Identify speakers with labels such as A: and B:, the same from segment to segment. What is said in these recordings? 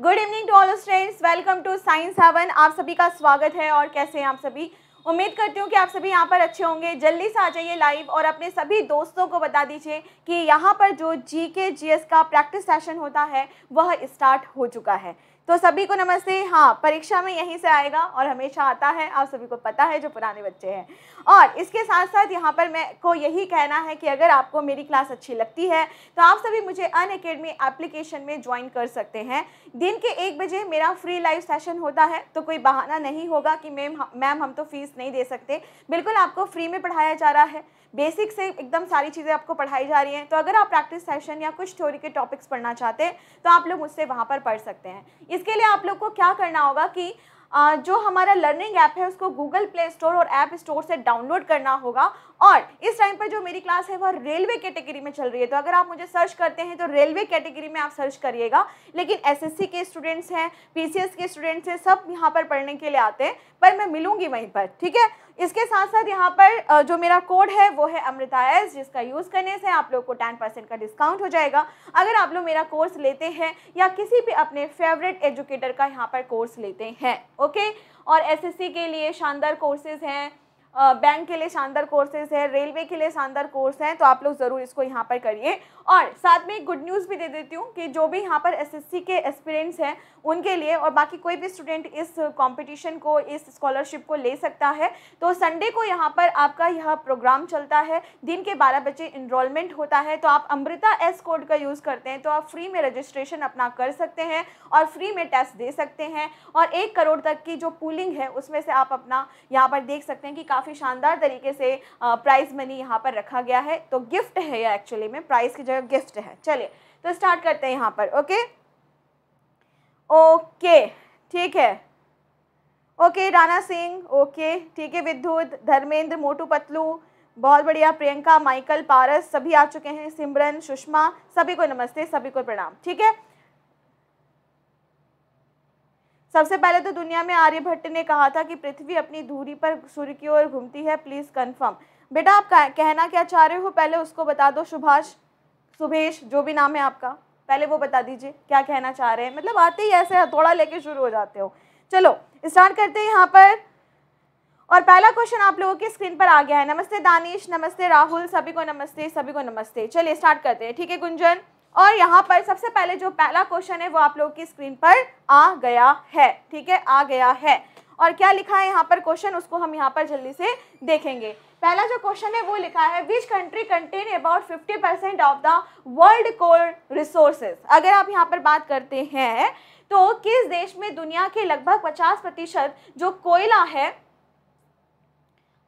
A: Good evening to all students welcome to science heaven आप सभी का स्वागत है और कैसे हैं आप सभी उम्मीद करती हूँ कि आप सभी यहाँ पर अच्छे होंगे जल्दी से आ जाइए लाइव और अपने सभी दोस्तों को बता दीजिए कि यहाँ पर जो जी के जी एस का प्रैक्टिस सेशन होता है वह स्टार्ट हो चुका है तो सभी को नमस्ते हाँ परीक्षा में यहीं से आएगा और हमेशा आता है आप सभी को पता है जो पुराने बच्चे हैं और इसके साथ साथ यहाँ पर मैं को यही कहना है कि अगर आपको मेरी क्लास अच्छी लगती है तो आप सभी मुझे अन अकेडमी एप्लीकेशन में ज्वाइन कर सकते हैं दिन के एक बजे मेरा फ्री लाइव सेशन होता है तो कोई बहाना नहीं होगा कि मैम मैम हम तो फीस नहीं दे सकते बिल्कुल आपको फ्री में पढ़ाया जा रहा है बेसिक से एकदम सारी चीज़ें आपको पढ़ाई जा रही हैं तो अगर आप प्रैक्टिस सेशन या कुछ थ्योरी के टॉपिक्स पढ़ना चाहते हैं तो आप लोग मुझसे वहाँ पर पढ़ सकते हैं इसके लिए आप लोग को क्या करना होगा कि जो हमारा लर्निंग ऐप है उसको गूगल प्ले स्टोर और ऐप स्टोर से डाउनलोड करना होगा और इस टाइम पर जो मेरी क्लास है वह रेलवे कैटेगरी में चल रही है तो अगर आप मुझे सर्च करते हैं तो रेलवे कैटेगरी में आप सर्च करिएगा लेकिन एसएससी के स्टूडेंट्स हैं पीसीएस के स्टूडेंट्स हैं सब यहाँ पर पढ़ने के लिए आते हैं पर मैं मिलूंगी वहीं पर ठीक है इसके साथ साथ यहाँ पर जो मेरा कोड है वो है अमृता एस जिसका यूज़ करने से आप लोग को टेन परसेंट का डिस्काउंट हो जाएगा अगर आप लोग मेरा कोर्स लेते हैं या किसी भी अपने फेवरेट एजुकेटर का यहाँ पर कोर्स लेते हैं ओके और एसएससी के लिए शानदार कोर्सेज़ हैं बैंक के लिए शानदार कोर्सेज है रेलवे के लिए शानदार कोर्स हैं तो आप लोग ज़रूर इसको यहाँ पर करिए और साथ में एक गुड न्यूज़ भी दे देती हूँ कि जो भी यहाँ पर एसएससी के एस्पिरेंट्स हैं उनके लिए और बाकी कोई भी स्टूडेंट इस कंपटीशन को इस स्कॉलरशिप को ले सकता है तो संडे को यहाँ पर आपका यह प्रोग्राम चलता है दिन के बारह बजे इनरोलमेंट होता है तो आप अमृता एस कोड का यूज़ करते हैं तो आप फ्री में रजिस्ट्रेशन अपना कर सकते हैं और फ्री में टेस्ट दे सकते हैं और एक करोड़ तक की जो पूलिंग है उसमें से आप अपना यहाँ पर देख सकते हैं कि काफ़ी शानदार तरीके से प्राइज़ मनी यहाँ पर रखा गया है तो गिफ्ट है यह एक्चुअली में प्राइज़ की जगह गिफ्ट है चलिए तो स्टार्ट करते हैं यहाँ पर ओके ओके ठीक है ओके राणा सिंह ओके ठीक है विद्युत धर्मेंद्र मोटू पतलू बहुत बढ़िया प्रियंका माइकल पारस सभी आ चुके हैं सिमरन सुषमा सभी को नमस्ते सभी को प्रणाम ठीक है सबसे पहले तो दुनिया में आर्यभट्ट ने कहा था कि पृथ्वी अपनी दूरी पर सूर्य की ओर घूमती है प्लीज़ कंफर्म बेटा आप कहना क्या चाह रहे हो पहले उसको बता दो सुभाष सुभेश जो भी नाम है आपका पहले वो बता दीजिए क्या कहना चाह रहे हैं मतलब आते ही ऐसे हथौड़ा लेके शुरू हो जाते हो चलो स्टार्ट करते हैं यहाँ पर और पहला क्वेश्चन आप लोगों की स्क्रीन पर आ गया है नमस्ते दानिश नमस्ते राहुल सभी को नमस्ते सभी को नमस्ते चलिए स्टार्ट करते हैं ठीक है गुंजन और यहाँ पर सबसे पहले जो पहला क्वेश्चन है वो आप लोगों की स्क्रीन पर आ गया है ठीक है आ गया है और क्या लिखा है यहाँ पर क्वेश्चन उसको हम यहाँ पर जल्दी से देखेंगे पहला जो क्वेश्चन है वो लिखा है which country contain about 50 percent of the world coal resources अगर आप यहाँ पर बात करते हैं तो किस देश में दुनिया के लगभग 50 प्रतिशत जो कोयला है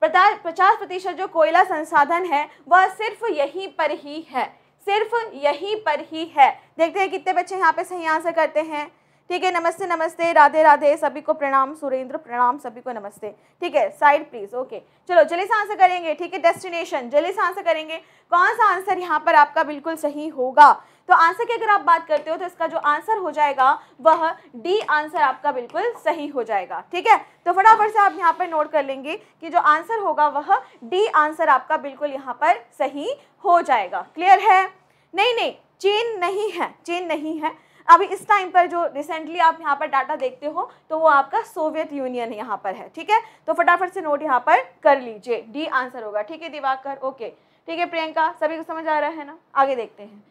A: पचास प्रतिशत जो कोयला संसाधन है वह सिर्फ यहीं पर ही है सिर्फ यहीं पर ही है देखते हैं कितने बच्चे यहाँ पे सही आंसर करते हैं ठीक है नमस्ते नमस्ते राधे राधे सभी को प्रणाम सुरेंद्र प्रणाम सभी को नमस्ते ठीक है साइड प्लीज ओके चलो जल्दी से आंसर करेंगे ठीक है डेस्टिनेशन जल्दी से आंसर करेंगे कौन सा आंसर यहाँ पर आपका बिल्कुल सही होगा तो आंसर की अगर आप बात करते हो तो इसका जो आंसर हो जाएगा वह डी आंसर आपका बिल्कुल सही हो जाएगा ठीक है तो फटाफट से आप यहाँ पर नोट कर लेंगे कि जो आंसर होगा वह डी आंसर आपका बिल्कुल यहाँ पर सही हो जाएगा क्लियर है नहीं नहीं चेन नहीं है चेन नहीं है अभी इस टाइम पर जो रिसेंटली आप यहाँ पर डाटा देखते हो तो वो आपका सोवियत यूनियन यहाँ पर है ठीक है तो फटाफट से नोट यहाँ पर कर लीजिए डी आंसर होगा ठीक है दिवाकर ओके ठीक है प्रियंका सभी को समझ आ रहा है ना आगे देखते हैं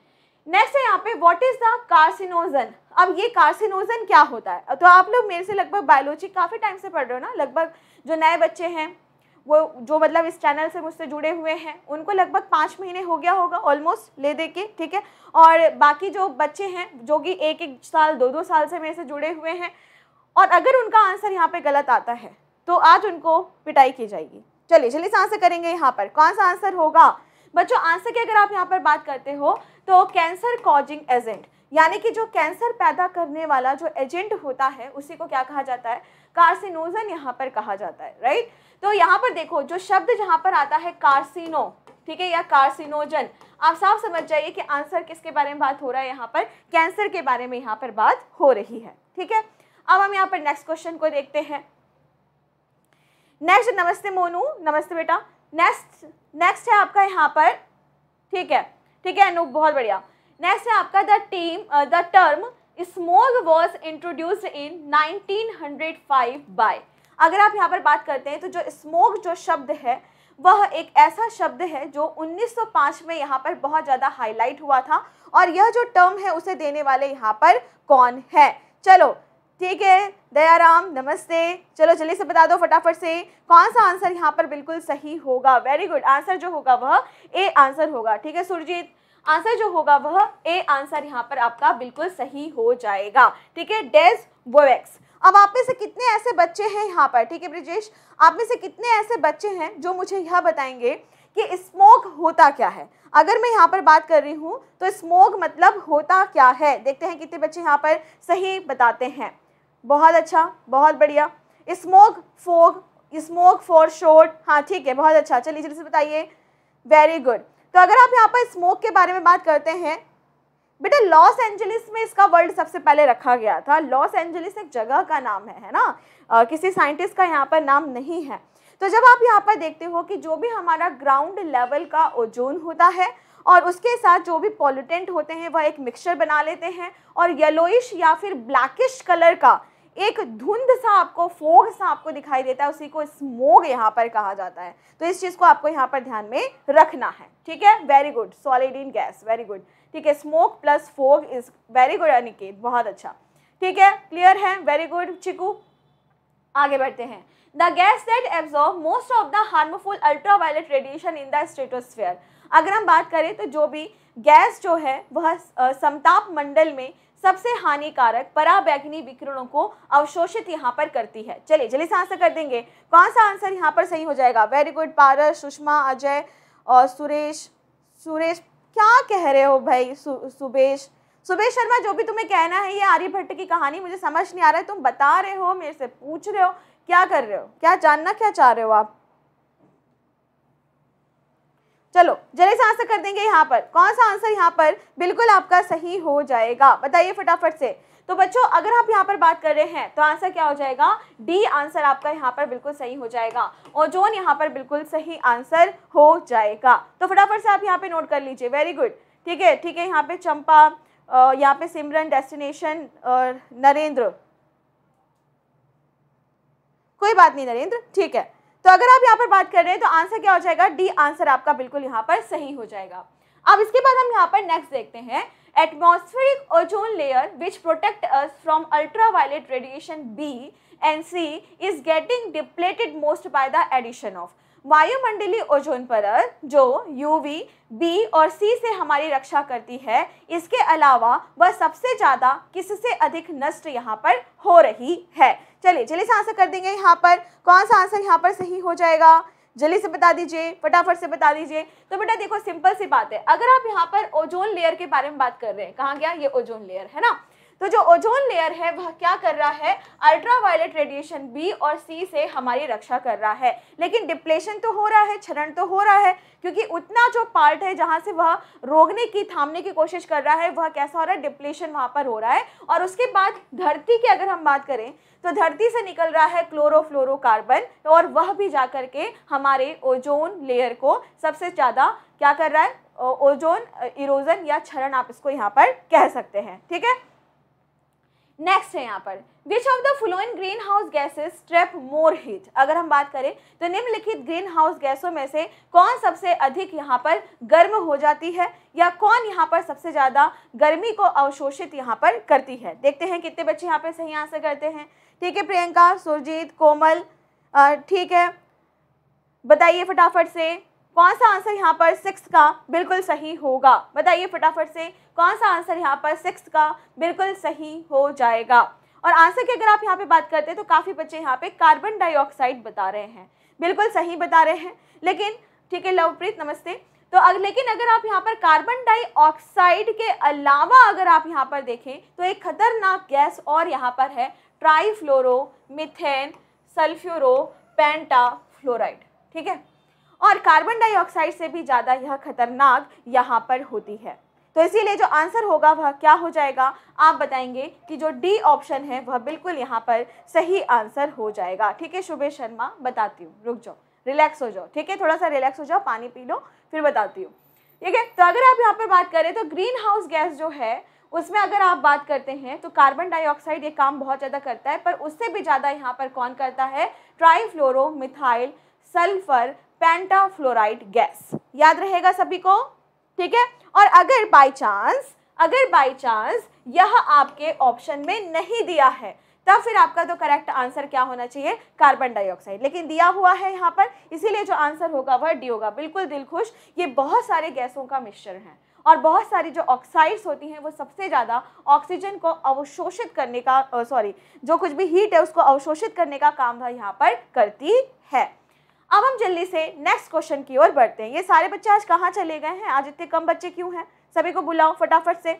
A: नेक्स्ट है यहाँ पे व्हाट इज द कार्सिनोजन अब ये कार्सिनोजन क्या होता है तो आप लोग मेरे से लगभग बायोलॉजी काफ़ी टाइम से पढ़ रहे हो ना लगभग जो नए बच्चे हैं वो जो मतलब इस चैनल से मुझसे जुड़े हुए हैं उनको लगभग पाँच महीने हो गया होगा ऑलमोस्ट ले दे के ठीक है और बाकी जो बच्चे हैं जो कि एक एक साल दो दो साल से मेरे से जुड़े हुए हैं और अगर उनका आंसर यहाँ पे गलत आता है तो आज उनको पिटाई की जाएगी चलिए जल्दी से आंसर करेंगे यहाँ पर कौन सा आंसर होगा बच्चों आंसर की अगर आप यहाँ पर बात करते हो तो कैंसर कॉजिंग एजेंट यानी कि जो कैंसर पैदा करने वाला जो एजेंट होता है उसी को क्या कहा जाता है कार्सिनोजन यहाँ पर कहा जाता है राइट तो यहाँ पर देखो जो शब्द जहाँ पर आता है कार्सिनो ठीक है या कार्सिनोजन आप साफ समझ जाइए कि आंसर किसके बारे में बात हो रहा है यहाँ पर कैंसर के बारे में यहाँ पर बात हो रही है ठीक है अब हम यहाँ पर नेक्स्ट क्वेश्चन को देखते हैं नेक्स्ट नमस्ते मोनू नमस्ते बेटा नेक्स्ट नेक्स्ट है आपका यहाँ पर ठीक है ठीक है अनूप बहुत बढ़िया नेक्स्ट है आपका the team the term smog was introduced in 1905 by अगर आप यहाँ पर बात करते हैं तो जो स्मोग जो शब्द है वह एक ऐसा शब्द है जो 1905 में यहाँ पर बहुत ज़्यादा हाईलाइट हुआ था और यह जो टर्म है उसे देने वाले यहाँ पर कौन है चलो ठीक है दयाराम नमस्ते चलो जल्दी से बता दो फटाफट से कौन सा आंसर यहाँ पर बिल्कुल सही होगा वेरी गुड आंसर जो होगा वह ए आंसर होगा ठीक है सुरजीत आंसर जो होगा वह ए आंसर यहाँ पर आपका बिल्कुल सही हो जाएगा ठीक है डेज वोवेक्स अब आप में से कितने ऐसे बच्चे हैं यहाँ पर ठीक है ब्रिजेश आप में से कितने ऐसे बच्चे हैं जो मुझे यह बताएंगे कि स्मोक होता क्या है अगर मैं यहाँ पर बात कर रही हूँ तो स्मोक मतलब होता क्या है देखते हैं कितने बच्चे यहाँ पर सही बताते हैं बहुत अच्छा बहुत बढ़िया smoke fog smoke for short हाँ ठीक है बहुत अच्छा चलिए जल्दी से बताइए वेरी गुड तो अगर आप यहाँ पर स्मोक के बारे में बात करते हैं बेटा लॉस एंजलिस में इसका वर्ल्ड सबसे पहले रखा गया था लॉस एंजलिस एक जगह का नाम है है ना आ, किसी साइंटिस्ट का यहाँ पर नाम नहीं है तो जब आप यहाँ पर देखते हो कि जो भी हमारा ग्राउंड लेवल का ओजोन होता है और उसके साथ जो भी पॉल्यूटेंट होते हैं वह एक मिक्सचर बना लेते हैं और येलोइश या फिर ब्लैकिश कलर का एक धुंध सा आपको फोग सा आपको दिखाई देता है उसी को स्मोग यहाँ पर कहा जाता है तो इस चीज़ को आपको यहाँ पर ध्यान में रखना है ठीक है very good solid in gas very good ठीक है smoke plus fog is very good Aniket बहुत अच्छा ठीक है क्लियर है वेरी गुड चिकू आगे बढ़ते हैं the gas that absorb most of the harmful ultraviolet radiation in the stratosphere अगर हम बात करें तो जो भी गैस जो है वह समताप मंडल में सबसे हानिकारक पराबैगनी विकिरणों को अवशोषित यहाँ पर करती है चलिए जल्दी से आंसर कर देंगे कौन सा आंसर यहाँ पर सही हो जाएगा वेरी गुड पारस सुषमा अजय और सुरेश सुरेश क्या कह रहे हो भाई सु, सुबेश सुबेश शर्मा जो भी तुम्हें कहना है ये आर्यभट्ट की कहानी मुझे समझ नहीं आ रहा है तुम बता रहे हो मेरे से पूछ रहे हो क्या कर रहे हो क्या जानना क्या चाह रहे हो आप चलो जरा सा आंसर कर देंगे यहाँ पर कौन सा आंसर यहाँ पर बिल्कुल आपका सही हो जाएगा बताइए फटाफट से तो बच्चों अगर आप यहाँ पर बात कर रहे हैं तो आंसर क्या हो जाएगा डी आंसर आपका यहाँ पर बिल्कुल सही हो जाएगा ओजोन यहाँ पर बिल्कुल सही आंसर हो जाएगा तो फटाफट से आप यहाँ पे नोट कर लीजिए वेरी गुड ठीक है ठीक है यहाँ पे चंपा यहाँ पे सिमरन डेस्टिनेशन नरेंद्र कोई बात नहीं नरेंद्र ठीक है तो अगर आप यहाँ पर बात कर रहे हैं तो आंसर क्या हो जाएगा डी आंसर आपका बिल्कुल यहाँ पर सही हो जाएगा अब इसके बाद हम यहाँ पर नेक्स्ट देखते हैं atmospheric ozone layer which protect us from ultraviolet radiation B and C is getting depleted most by the addition of वायुमंडली ओजोन परत जो यूवी, बी और सी से हमारी रक्षा करती है इसके अलावा वह सबसे ज़्यादा किससे अधिक नष्ट यहाँ पर हो रही है चलिए जल्दी से आंसर कर देंगे यहाँ पर कौन सा आंसर यहाँ पर सही हो जाएगा जल्दी से बता दीजिए फटाफट से बता दीजिए तो बेटा देखो सिंपल सी बात है अगर आप यहाँ पर ओजोन लेयर के बारे में बात कर रहे हैं कहाँ गया ये ओजोन लेयर है ना तो जो ओजोन लेयर है वह क्या कर रहा है अल्ट्रावायलेट रेडिएशन बी और सी से हमारी रक्षा कर रहा है लेकिन डिप्लेशन तो हो रहा है क्षरण तो हो रहा है क्योंकि उतना जो पार्ट है जहाँ से वह रोकने की थामने की कोशिश कर रहा है वह कैसा हो रहा है डिप्लेशन वहाँ पर हो रहा है और उसके बाद धरती की अगर हम बात करें तो धरती से निकल रहा है क्लोरोफ्लोरोकार्बन और वह भी जा करके हमारे ओजोन लेयर को सबसे ज़्यादा क्या कर रहा है ओजोन इरोजन या क्षरण आप इसको यहाँ पर कह सकते हैं ठीक है नेक्स्ट है यहाँ पर which of the following green house gases trap more heat अगर हम बात करें तो निम्नलिखित ग्रीन हाउस गैसों में से कौन सबसे अधिक यहाँ पर गर्म हो जाती है या कौन यहाँ पर सबसे ज़्यादा गर्मी को अवशोषित यहाँ पर करती है देखते हैं कितने बच्चे यहाँ पर सही आंसर करते हैं ठीक है प्रियंका सुरजीत कोमल ठीक है बताइए फटाफट से कौन सा आंसर यहाँ पर सिक्स का बिल्कुल सही होगा बताइए फटाफट से कौन सा आंसर यहाँ पर सिक्स का बिल्कुल सही हो जाएगा और आंसर की अगर आप यहाँ पे बात करते हैं तो काफ़ी बच्चे यहाँ पे कार्बन डाइऑक्साइड बता रहे हैं बिल्कुल सही बता रहे हैं लेकिन ठीक है लवप्रीत नमस्ते तो अग, लेकिन अगर आप यहाँ पर कार्बन डाइऑक्साइड के अलावा अगर आप यहाँ पर देखें तो एक खतरनाक गैस और यहाँ पर है ट्राईफ्लोरो मिथेन सल्फ्यूरो पेंटाफ्लोराइड ठीक है और कार्बन डाइऑक्साइड से भी ज़्यादा यह खतरनाक यहाँ पर होती है तो इसीलिए जो आंसर होगा वह क्या हो जाएगा आप बताएंगे कि जो डी ऑप्शन है वह बिल्कुल यहाँ पर सही आंसर हो जाएगा ठीक है शुभे शर्मा बताती हूँ रुक जाओ रिलैक्स हो जाओ ठीक है थोड़ा सा रिलैक्स हो जाओ पानी पी लो फिर बताती हूँ ठीक है तो अगर आप यहाँ पर बात करें तो ग्रीन हाउस गैस जो है उसमें अगर आप बात करते हैं तो कार्बन डाइऑक्साइड ये काम बहुत ज़्यादा करता है पर उससे भी ज़्यादा यहाँ पर कौन करता है trimethyl sulphur pentafluoride gas याद रहेगा सभी को ठीक है और अगर बाई चांस अगर बाई चांस यह आपके ऑप्शन में नहीं दिया है तब फिर आपका तो करेक्ट आंसर क्या होना चाहिए कार्बन डाइऑक्साइड लेकिन दिया हुआ है यहाँ पर इसीलिए जो आंसर होगा वह डी होगा बिल्कुल दिल खुश ये बहुत सारे गैसों का मिश्रण है और बहुत सारी जो ऑक्साइड्स होती हैं वो सबसे ज़्यादा ऑक्सीजन को अवशोषित करने का सॉरी जो कुछ भी हीट है उसको अवशोषित करने का काम वह यहाँ पर करती है अब हम जल्दी से नेक्स्ट क्वेश्चन की ओर बढ़ते हैं ये सारे बच्चे आज कहाँ चले गए हैं आज इतने कम बच्चे क्यों हैं सभी को बुलाओ फटाफट से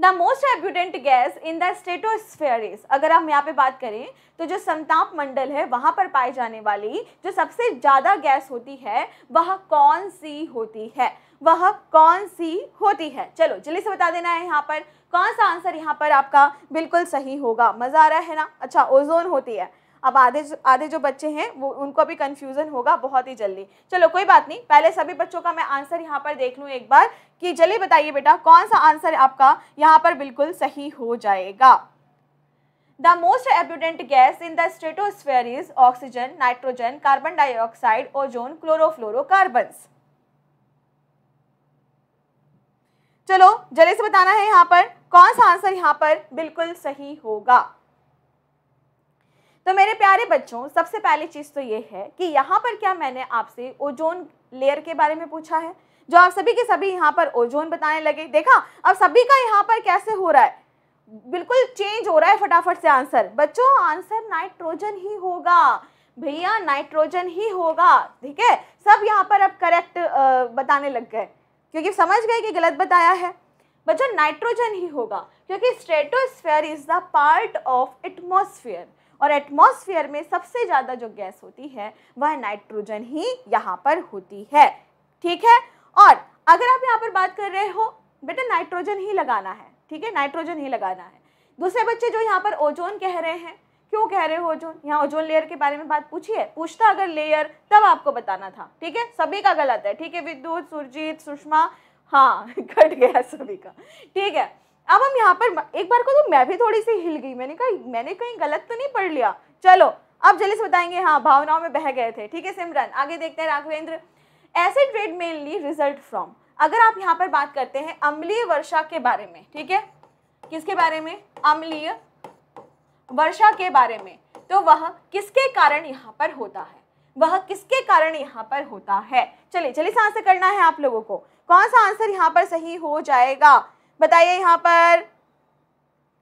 A: the most abundant gas in the stratosphere is अगर हम यहाँ पे बात करें तो जो समताप मंडल है वहाँ पर पाई जाने वाली जो सबसे ज़्यादा गैस होती है वह कौन सी होती है वह कौन सी होती है चलो जल्दी से बता देना है यहाँ पर कौन सा आंसर यहाँ पर आपका बिल्कुल सही होगा मज़ा आ रहा है ना अच्छा ओजोन होती है अब आधे आधे जो बच्चे हैं वो उनको भी कन्फ्यूज़न होगा बहुत ही जल्दी चलो कोई बात नहीं पहले सभी बच्चों का मैं आंसर यहाँ पर देख लूँ एक बार कि जल्दी बताइए बेटा कौन सा आंसर आपका यहाँ पर बिल्कुल सही हो जाएगा The most abundant gas in the stratosphere is oxygen, nitrogen, carbon dioxide, ozone, chlorofluorocarbons. चलो जल्दी से बताना है यहाँ पर कौन सा आंसर यहाँ पर बिल्कुल सही होगा तो मेरे प्यारे बच्चों सबसे पहली चीज़ तो ये है कि यहाँ पर क्या मैंने आपसे ओजोन लेयर के बारे में पूछा है जो आप सभी के सभी यहाँ पर ओजोन बताने लगे देखा अब सभी का यहाँ पर कैसे हो रहा है बिल्कुल चेंज हो रहा है फटाफट से आंसर बच्चों आंसर नाइट्रोजन ही होगा भैया नाइट्रोजन ही होगा ठीक है सब यहाँ पर अब करेक्ट बताने लग गए क्योंकि समझ गए कि गलत बताया है बच्चों नाइट्रोजन ही होगा क्योंकि stratosphere is the part of atmosphere और एटमॉस्फेयर में सबसे ज़्यादा जो गैस होती है वह नाइट्रोजन ही यहाँ पर होती है ठीक है और अगर आप यहाँ पर बात कर रहे हो बेटा नाइट्रोजन ही लगाना है ठीक है नाइट्रोजन ही लगाना है दूसरे बच्चे जो यहाँ पर ओजोन कह रहे हैं क्यों कह रहे हो ओजोन यहाँ ओजोन लेयर के बारे में बात पूछिए पूछता अगर लेयर तब आपको बताना था ठीक है सभी का गलत है ठीक है विद्युत सुरजीत सुषमा हाँ कट गया सभी का ठीक है अब हम यहाँ पर एक बार को तो मैं भी थोड़ी सी हिल गई मैंने कहा मैंने कहीं गलत तो नहीं पढ़ लिया चलो आप जल्दी से बताएंगे हाँ भावनाओं में बह गए थे ठीक है सिमरन आगे देखते हैं Raghavendra acid rain mainly result from अगर आप यहाँ पर बात करते हैं अम्लीय वर्षा के बारे में ठीक है किसके बारे में अम्लीय वर्षा के बारे में तो वह किसके कारण यहाँ पर होता है वह किसके कारण यहाँ पर होता है चलिए चलिए से आंसर करना है आप लोगों को कौन सा आंसर यहाँ पर सही हो जाएगा बताइए यहाँ पर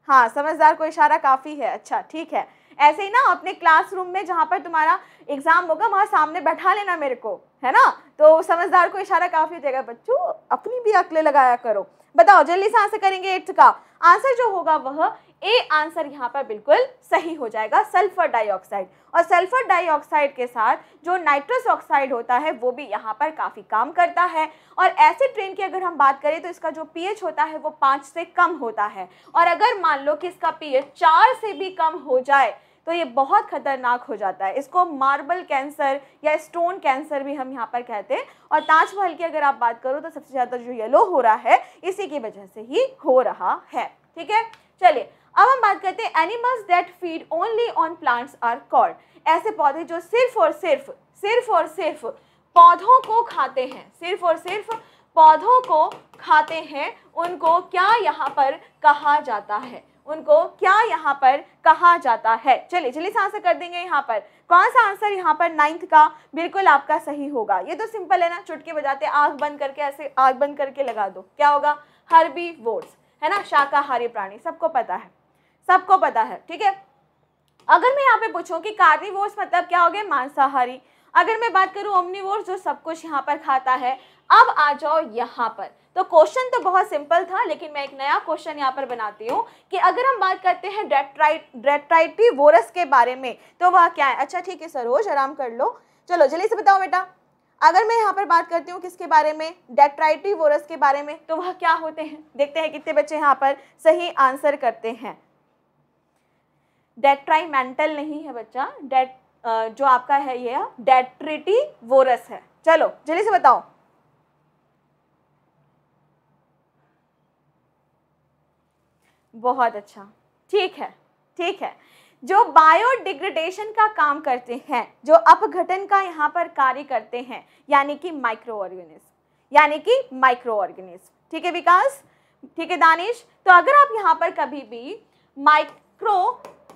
A: हाँ समझदार को इशारा काफ़ी है अच्छा ठीक है ऐसे ही ना अपने क्लासरूम में जहाँ पर तुम्हारा एग्ज़ाम होगा वहाँ सामने बैठा लेना मेरे को है ना तो समझदार को इशारा काफ़ी देगा बच्चों अपनी भी अकले लगाया करो बताओ जल्दी से आंसर करेंगे एट्थ का आंसर जो होगा वह ए आंसर यहाँ पर बिल्कुल सही हो जाएगा सल्फर डाइऑक्साइड और सल्फर डाइऑक्साइड के साथ जो नाइट्रस ऑक्साइड होता है वो भी यहाँ पर काफ़ी काम करता है और एसिड ट्रेन की अगर हम बात करें तो इसका जो पीएच होता है वो पाँच से कम होता है और अगर मान लो कि इसका पीएच चार से भी कम हो जाए तो ये बहुत खतरनाक हो जाता है इसको मार्बल कैंसर या स्टोन कैंसर भी हम यहाँ पर कहते हैं और ताजमहल की अगर आप बात करो तो सबसे ज़्यादा जो येलो हो रहा है इसी की वजह से ही हो रहा है ठीक है चलिए अब हम बात करते हैं animals that feed only on plants are called ऐसे पौधे जो सिर्फ और सिर्फ सिर्फ और सिर्फ पौधों को खाते हैं सिर्फ और सिर्फ पौधों को खाते हैं उनको क्या यहाँ पर कहा जाता है उनको क्या यहाँ पर कहा जाता है चलिए जल्दी से आंसर कर देंगे यहाँ पर कौन सा आंसर यहाँ पर नाइन्थ का बिल्कुल आपका सही होगा ये तो सिंपल है ना चुटके बजाते आग बंद करके ऐसे आग बंद करके लगा दो क्या होगा हर्बी वोट्स है ना शाकाहारी प्राणी सबको पता है सबको पता है ठीक है अगर मैं यहाँ पे पूछूँ कि कार्निवोर्स मतलब क्या हो गया मांसाहारी अगर मैं बात करूँ ओमनिवोर्स जो सब कुछ यहाँ पर खाता है अब आ जाओ यहाँ पर तो क्वेश्चन तो बहुत सिंपल था लेकिन मैं एक नया क्वेश्चन यहाँ पर बनाती हूँ कि अगर हम बात करते हैं डेट्राइट डेट्राइटी वोरस के बारे में तो वह क्या है अच्छा ठीक है सरोज आराम कर लो चलो जल्दी से बताओ बेटा अगर मैं यहाँ पर बात करती हूँ किसके बारे में डेट्राइटी वोरस के बारे में तो वह क्या होते हैं देखते हैं कितने बच्चे यहाँ पर सही आंसर करते हैं डेट्राइमेंटल नहीं है बच्चा डेट जो आपका है ये डेट्रिटी वोरस है चलो जल्दी से बताओ बहुत अच्छा ठीक है ठीक है जो बायोडिग्रेडेशन का काम करते हैं जो अपघटन का यहाँ पर कार्य करते हैं यानी कि माइक्रो ऑर्गेनिज्म यानी कि माइक्रो ऑर्गेनिज्म ठीक है विकास ठीक है दानिश तो अगर आप यहाँ पर कभी भी माइक्रो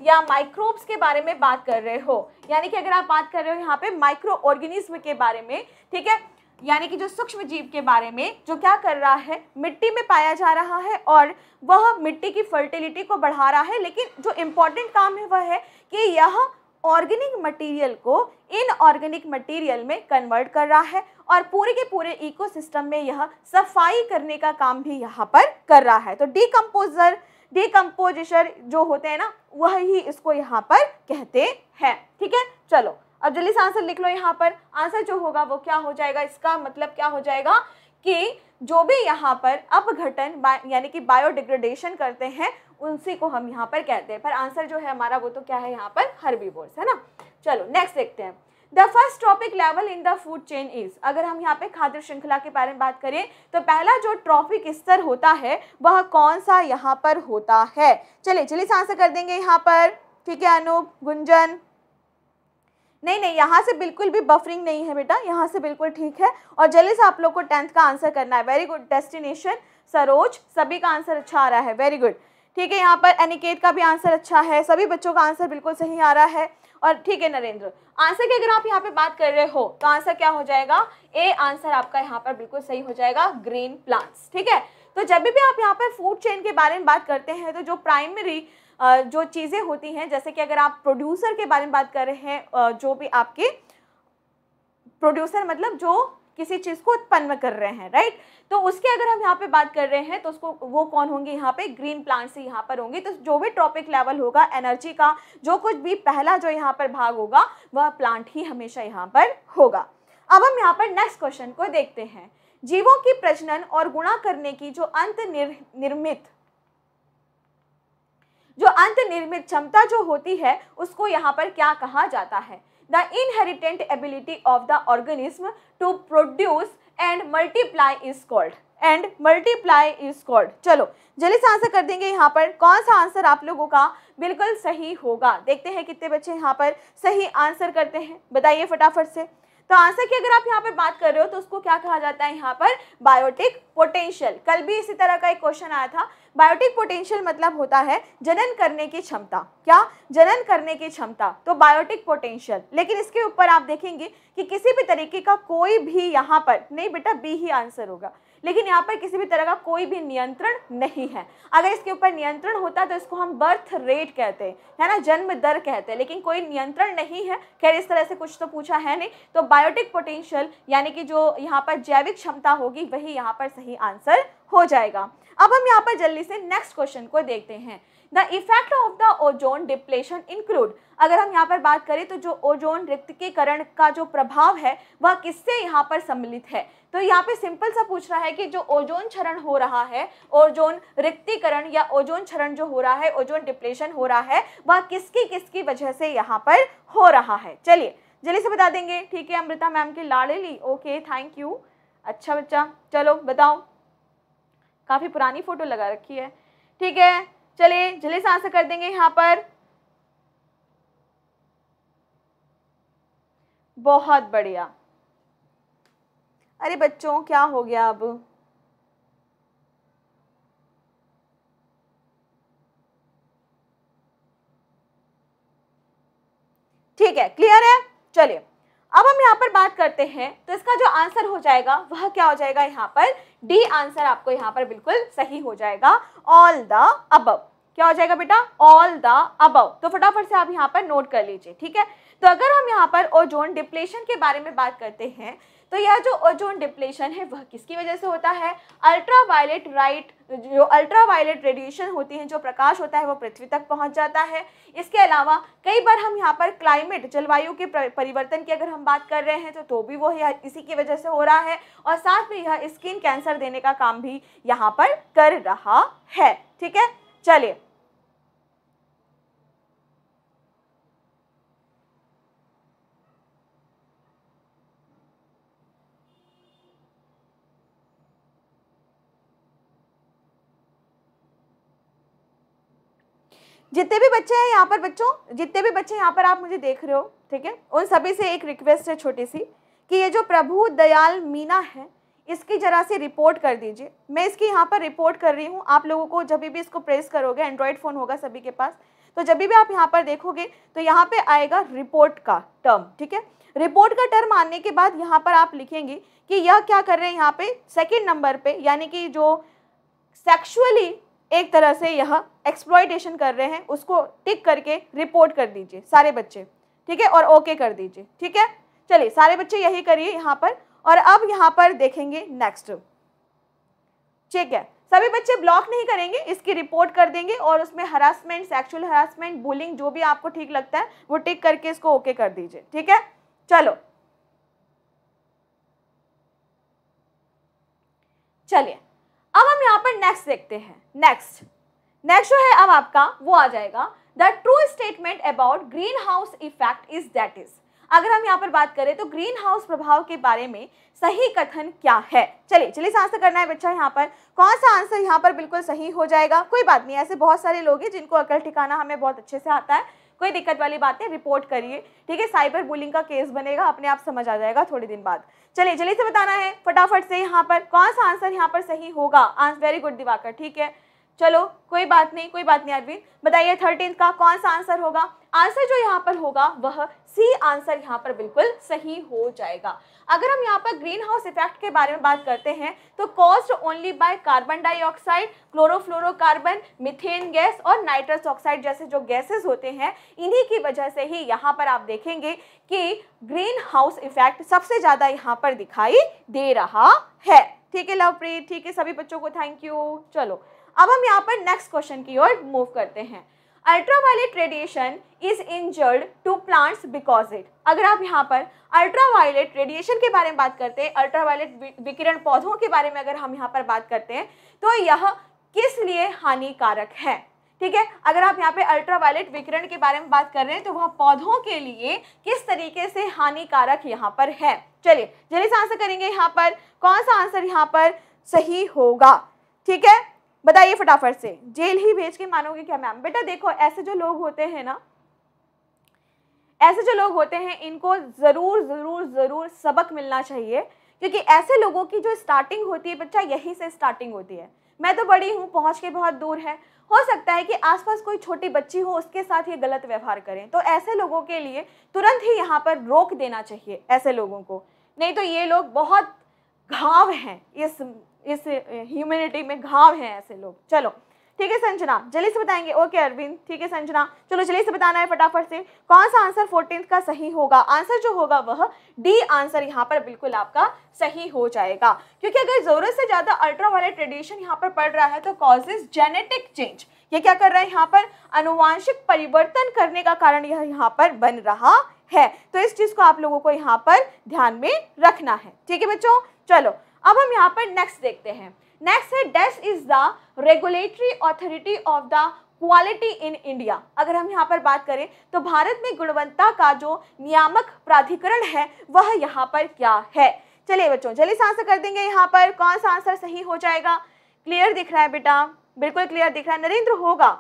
A: या माइक्रोब्स के बारे में बात कर रहे हो यानी कि अगर आप बात कर रहे हो यहाँ पे माइक्रो ऑर्गेनिज्म के बारे में ठीक है यानी कि जो सूक्ष्म जीव के बारे में जो क्या कर रहा है मिट्टी में पाया जा रहा है और वह मिट्टी की फर्टिलिटी को बढ़ा रहा है लेकिन जो इम्पोर्टेंट काम है वह है कि यह ऑर्गेनिक मटेरियल को इन ऑर्गेनिक मटेरियल में कन्वर्ट कर रहा है और पूरे के पूरे इकोसिस्टम में यह सफाई करने का काम भी यहाँ पर कर रहा है तो डीकम्पोजर डिकम्पोजिशन जो होते हैं ना वही इसको यहाँ पर कहते हैं ठीक है चलो अब जल्दी से आंसर लिख लो यहाँ पर आंसर जो होगा वो क्या हो जाएगा इसका मतलब क्या हो जाएगा कि जो भी यहाँ पर अपघटन यानी कि बायोडिग्रेडेशन करते हैं उनसी को हम यहाँ पर कहते हैं पर आंसर जो है हमारा वो तो क्या है यहाँ पर हर्बीवोर्स है ना चलो नेक्स्ट देखते हैं the first trophic level in the food chain is अगर हम यहाँ पे खाद्य श्रृंखला के बारे में बात करें तो पहला जो ट्रॉपिक स्तर होता है वह कौन सा यहाँ पर होता है चलिए चलिए आंसर कर देंगे यहाँ पर ठीक है अनूप गुंजन नहीं नहीं यहाँ से बिल्कुल भी बफरिंग नहीं है बेटा यहाँ से बिल्कुल ठीक है और जल्दी से आप लोग को टेंथ का आंसर करना है वेरी गुड डेस्टिनेशन सरोज सभी का आंसर अच्छा आ रहा है वेरी गुड ठीक है यहाँ पर अनिकेत का भी आंसर अच्छा है सभी बच्चों का आंसर बिल्कुल सही आ रहा है और ठीक है नरेंद्र आंसर की अगर आप यहाँ पे बात कर रहे हो तो आंसर क्या हो जाएगा ए आंसर आपका यहाँ पर बिल्कुल सही हो जाएगा ग्रीन प्लांट्स ठीक है तो जब भी आप यहाँ पर फूड चेन के बारे में बात करते हैं तो जो प्राइमरी जो चीज़ें होती हैं जैसे कि अगर आप प्रोड्यूसर के बारे में बात कर रहे हैं जो भी आपके प्रोड्यूसर मतलब जो किसी चीज़ को उत्पन्न कर रहे हैं राइट तो उसके अगर हम यहाँ पे बात कर रहे हैं तो उसको वो कौन होंगे यहाँ पे ग्रीन प्लांट्स यहाँ पर होंगे तो जो भी ट्रॉपिक लेवल होगा एनर्जी का जो कुछ भी पहला जो यहाँ पर भाग होगा वह प्लांट ही हमेशा यहाँ पर होगा अब हम यहाँ पर नेक्स्ट क्वेश्चन को देखते हैं जीवों की प्रजनन और गुणा करने की जो अंत निर, निर्मित जो अंत निर्मित क्षमता जो होती है उसको यहाँ पर क्या कहा जाता है the inherent ability of the organism to produce and multiply is called and multiply is called चलो जल्दी से आंसर कर देंगे यहाँ पर कौन सा आंसर आप लोगों का बिल्कुल सही होगा देखते हैं कितने बच्चे यहाँ पर सही आंसर करते हैं बताइए फटाफट से तो आंसर की अगर आप यहाँ पर बात कर रहे हो तो उसको क्या कहा जाता है यहाँ पर बायोटिक पोटेंशियल कल भी इसी तरह का एक क्वेश्चन आया था बायोटिक पोटेंशियल मतलब होता है जनन करने की क्षमता क्या जनन करने की क्षमता तो बायोटिक पोटेंशियल लेकिन इसके ऊपर आप देखेंगे कि किसी भी तरीके का कोई भी यहाँ पर नहीं बेटा बी ही आंसर होगा लेकिन यहाँ पर किसी भी तरह का कोई भी नियंत्रण नहीं है अगर इसके ऊपर नियंत्रण होता तो इसको हम बर्थ रेट कहते हैं है ना जन्म दर कहते हैं लेकिन कोई नियंत्रण नहीं है खैर इस तरह से कुछ तो पूछा है नहीं तो बायोटिक पोटेंशियल यानी कि जो यहाँ पर जैविक क्षमता होगी वही यहाँ पर सही आंसर हो जाएगा अब हम यहाँ पर जल्दी से नेक्स्ट क्वेश्चन को देखते हैं the effect of the ozone depletion include अगर हम यहाँ पर बात करें तो जो ओजोन रिक्तिकीकरण का जो प्रभाव है वह किससे यहाँ पर सम्मिलित है तो यहाँ पे सिंपल सा पूछ रहा है कि जो ओजोन क्षरण हो रहा है ओजोन रिक्तिकरण या ओजोन क्षरण जो हो रहा है ओजोन डिप्लेशन हो रहा है वह किसकी किसकी वजह से यहाँ पर हो रहा है चलिए जल्दी से बता देंगे ठीक है अमृता मैम की ली ओके थैंक यू अच्छा बच्चा चलो बताओ काफ़ी पुरानी फ़ोटो लगा रखी है ठीक है चलिए जल्दी से आंसर कर देंगे यहाँ पर बहुत बढ़िया अरे बच्चों क्या हो गया अब ठीक है क्लियर है चलिए अब हम यहाँ पर बात करते हैं तो इसका जो आंसर हो जाएगा वह क्या हो जाएगा यहाँ पर डी आंसर आपको यहाँ पर बिल्कुल सही हो जाएगा ऑल द अबव क्या हो जाएगा बेटा ऑल द अबव तो फटाफट से आप यहाँ पर नोट कर लीजिए ठीक है तो अगर हम यहाँ पर ओजोन डिप्लेशन के बारे में बात करते हैं तो यह जो ओजोन डिप्लेशन है वह किसकी वजह से होता है अल्ट्रावायलेट राइट जो अल्ट्रावायलेट रेडिएशन होती है जो प्रकाश होता है वो पृथ्वी तक पहुंच जाता है इसके अलावा कई बार हम यहाँ पर क्लाइमेट जलवायु के परिवर्तन की अगर हम बात कर रहे हैं तो तो भी वो यह इसी की वजह से हो रहा है और साथ में यह स्किन कैंसर देने का काम भी यहाँ पर कर रहा है ठीक है चलिए जितने भी बच्चे हैं यहाँ पर बच्चों जितने भी बच्चे यहाँ पर आप मुझे देख रहे हो ठीक है उन सभी से एक रिक्वेस्ट है छोटी सी कि ये जो प्रभु दयाल मीना है इसकी ज़रा सी रिपोर्ट कर दीजिए मैं इसकी यहाँ पर रिपोर्ट कर रही हूँ आप लोगों को जब भी इसको प्रेस करोगे एंड्रॉयड फ़ोन होगा सभी के पास तो जब भी आप यहाँ पर देखोगे तो यहाँ पर आएगा रिपोर्ट का टर्म ठीक है रिपोर्ट का टर्म आने के बाद यहाँ पर आप लिखेंगे कि यह क्या कर रहे हैं यहाँ पे सेकंड नंबर पे यानी कि जो सेक्सुअली एक तरह से यह एक्सप्लॉयटेशन कर रहे हैं उसको टिक करके रिपोर्ट कर दीजिए सारे बच्चे ठीक है और ओके कर दीजिए ठीक है चलिए सारे बच्चे यही करिए यहाँ पर और अब यहाँ पर देखेंगे नेक्स्ट ठीक है सभी बच्चे ब्लॉक नहीं करेंगे इसकी रिपोर्ट कर देंगे और उसमें हरासमेंट सेक्चुअल हरासमेंट बुलिंग जो भी आपको ठीक लगता है वो टिक करके इसको ओके कर दीजिए ठीक है चलो चलिए अब हम यहाँ पर नेक्स्ट देखते हैं नेक्स्ट नेक्स्ट जो है अब आपका वो आ जाएगा the true statement about greenhouse effect is that is अगर हम यहाँ पर बात करें तो ग्रीन हाउस प्रभाव के बारे में सही कथन क्या है चलिए चलिए आंसर करना है बच्चा यहाँ पर कौन सा आंसर यहाँ पर बिल्कुल सही हो जाएगा कोई बात नहीं ऐसे बहुत सारे लोग हैं जिनको अकल ठिकाना हमें बहुत अच्छे से आता है कोई दिक्कत वाली बात नहीं रिपोर्ट करिए ठीक है साइबर बुलिंग का केस बनेगा अपने आप समझ आ जाएगा थोड़े दिन बाद चलिए जल्दी से बताना है फटाफट से यहाँ पर कौन सा आंसर यहाँ पर सही होगा आंसर वेरी गुड दिवाकर ठीक है चलो कोई बात नहीं कोई बात नहीं अरविंद बताइए थर्टीन का कौन सा आंसर होगा आंसर जो यहाँ पर होगा वह सी आंसर यहाँ पर बिल्कुल सही हो जाएगा अगर हम यहाँ पर ग्रीन हाउस इफेक्ट के बारे में बात करते हैं तो caused only by carbon dioxide chlorofluorocarbon methane gas और नाइट्रस ऑक्साइड जैसे जो गैसेस होते हैं इन्हीं की वजह से ही यहाँ पर आप देखेंगे कि ग्रीन हाउस इफेक्ट सबसे ज़्यादा यहाँ पर दिखाई दे रहा है ठीक है लवप्रीत ठीक है सभी बच्चों को थैंक यू चलो अब हम यहाँ पर नेक्स्ट क्वेश्चन की ओर मूव करते हैं ultraviolet radiation is injured to plants because it अगर आप यहाँ पर अल्ट्रावायलेट रेडिएशन के बारे में बात करते हैं अल्ट्रावायलेट विकिरण पौधों के बारे में अगर हम यहाँ पर बात करते हैं तो यह किस लिए हानिकारक है ठीक है अगर आप यहाँ पे अल्ट्रावायलेट विकिरण के बारे में बात कर रहे हैं तो वह पौधों के लिए किस तरीके से हानिकारक यहाँ पर है चलिए जल्दी से आंसर करेंगे यहाँ पर कौन सा आंसर यहाँ पर सही होगा ठीक है बताइए फटाफट से जेल ही भेज के मानोगे क्या मैम बेटा देखो ऐसे जो लोग होते हैं ना ऐसे जो लोग होते हैं इनको ज़रूर ज़रूर ज़रूर सबक मिलना चाहिए क्योंकि ऐसे लोगों की जो स्टार्टिंग होती है बच्चा यहीं से स्टार्टिंग होती है मैं तो बड़ी हूँ पहुँच के बहुत दूर है हो सकता है कि आसपास कोई छोटी बच्ची हो उसके साथ ये गलत व्यवहार करें तो ऐसे लोगों के लिए तुरंत ही यहाँ पर रोक देना चाहिए ऐसे लोगों को नहीं तो ये लोग बहुत घाव हैं इस इस ह्यूमैनिटी में घाव है ऐसे लोग चलो ठीक है संजना जल्दी से बताएंगे ओके अरविंद ठीक है संजना चलो जल्दी से बताना है फटाफट से कौन सा आंसर फोर्टीन का सही होगा आंसर जो होगा वह डी आंसर यहाँ पर बिल्कुल आपका सही हो जाएगा क्योंकि अगर जरूरत से ज़्यादा अल्ट्रा वायलेट रेडिएशन यहाँ पर पड़ रहा है तो कॉजेज जेनेटिक चेंज ये क्या कर रहा है यहाँ पर अनुवांशिक परिवर्तन करने का कारण यह यहाँ पर बन रहा है तो इस चीज़ को आप लोगों को यहाँ पर ध्यान में रखना है ठीक है बच्चों चलो अब हम यहाँ पर नेक्स्ट देखते हैं नेक्स्ट है dash is the regulatory authority of the quality in India अगर हम यहाँ पर बात करें तो भारत में गुणवत्ता का जो नियामक प्राधिकरण है वह यहाँ पर क्या है चलिए बच्चों जल्दी से आंसर कर देंगे यहाँ पर कौन सा आंसर सही हो जाएगा क्लियर दिख रहा है बेटा बिल्कुल क्लियर दिख रहा है नरेंद्र होगा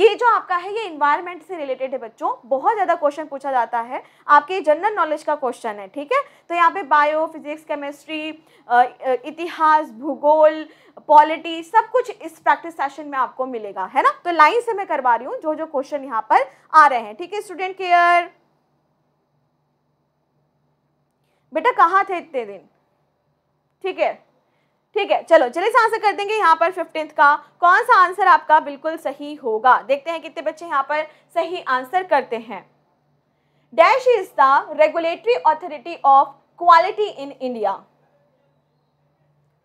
A: ये जो आपका है ये इन्वायरमेंट से रिलेटेड है बच्चों बहुत ज़्यादा क्वेश्चन पूछा जाता है आपके जनरल नॉलेज का क्वेश्चन है ठीक है तो यहाँ पे बायो फिजिक्स केमिस्ट्री इतिहास भूगोल पॉलिटी सब कुछ इस प्रैक्टिस सेशन में आपको मिलेगा है ना तो लाइन से मैं करवा रही हूँ जो जो क्वेश्चन यहाँ पर आ रहे हैं ठीक है स्टूडेंट केयर बेटा कहाँ थे इतने दिन ठीक है ठीक है चलो चलिए से आंसर कर देंगे यहाँ पर फिफ्टींथ का कौन सा आंसर आपका बिल्कुल सही होगा देखते हैं कितने बच्चे यहाँ पर सही आंसर करते हैं dash is the regulatory authority of quality in India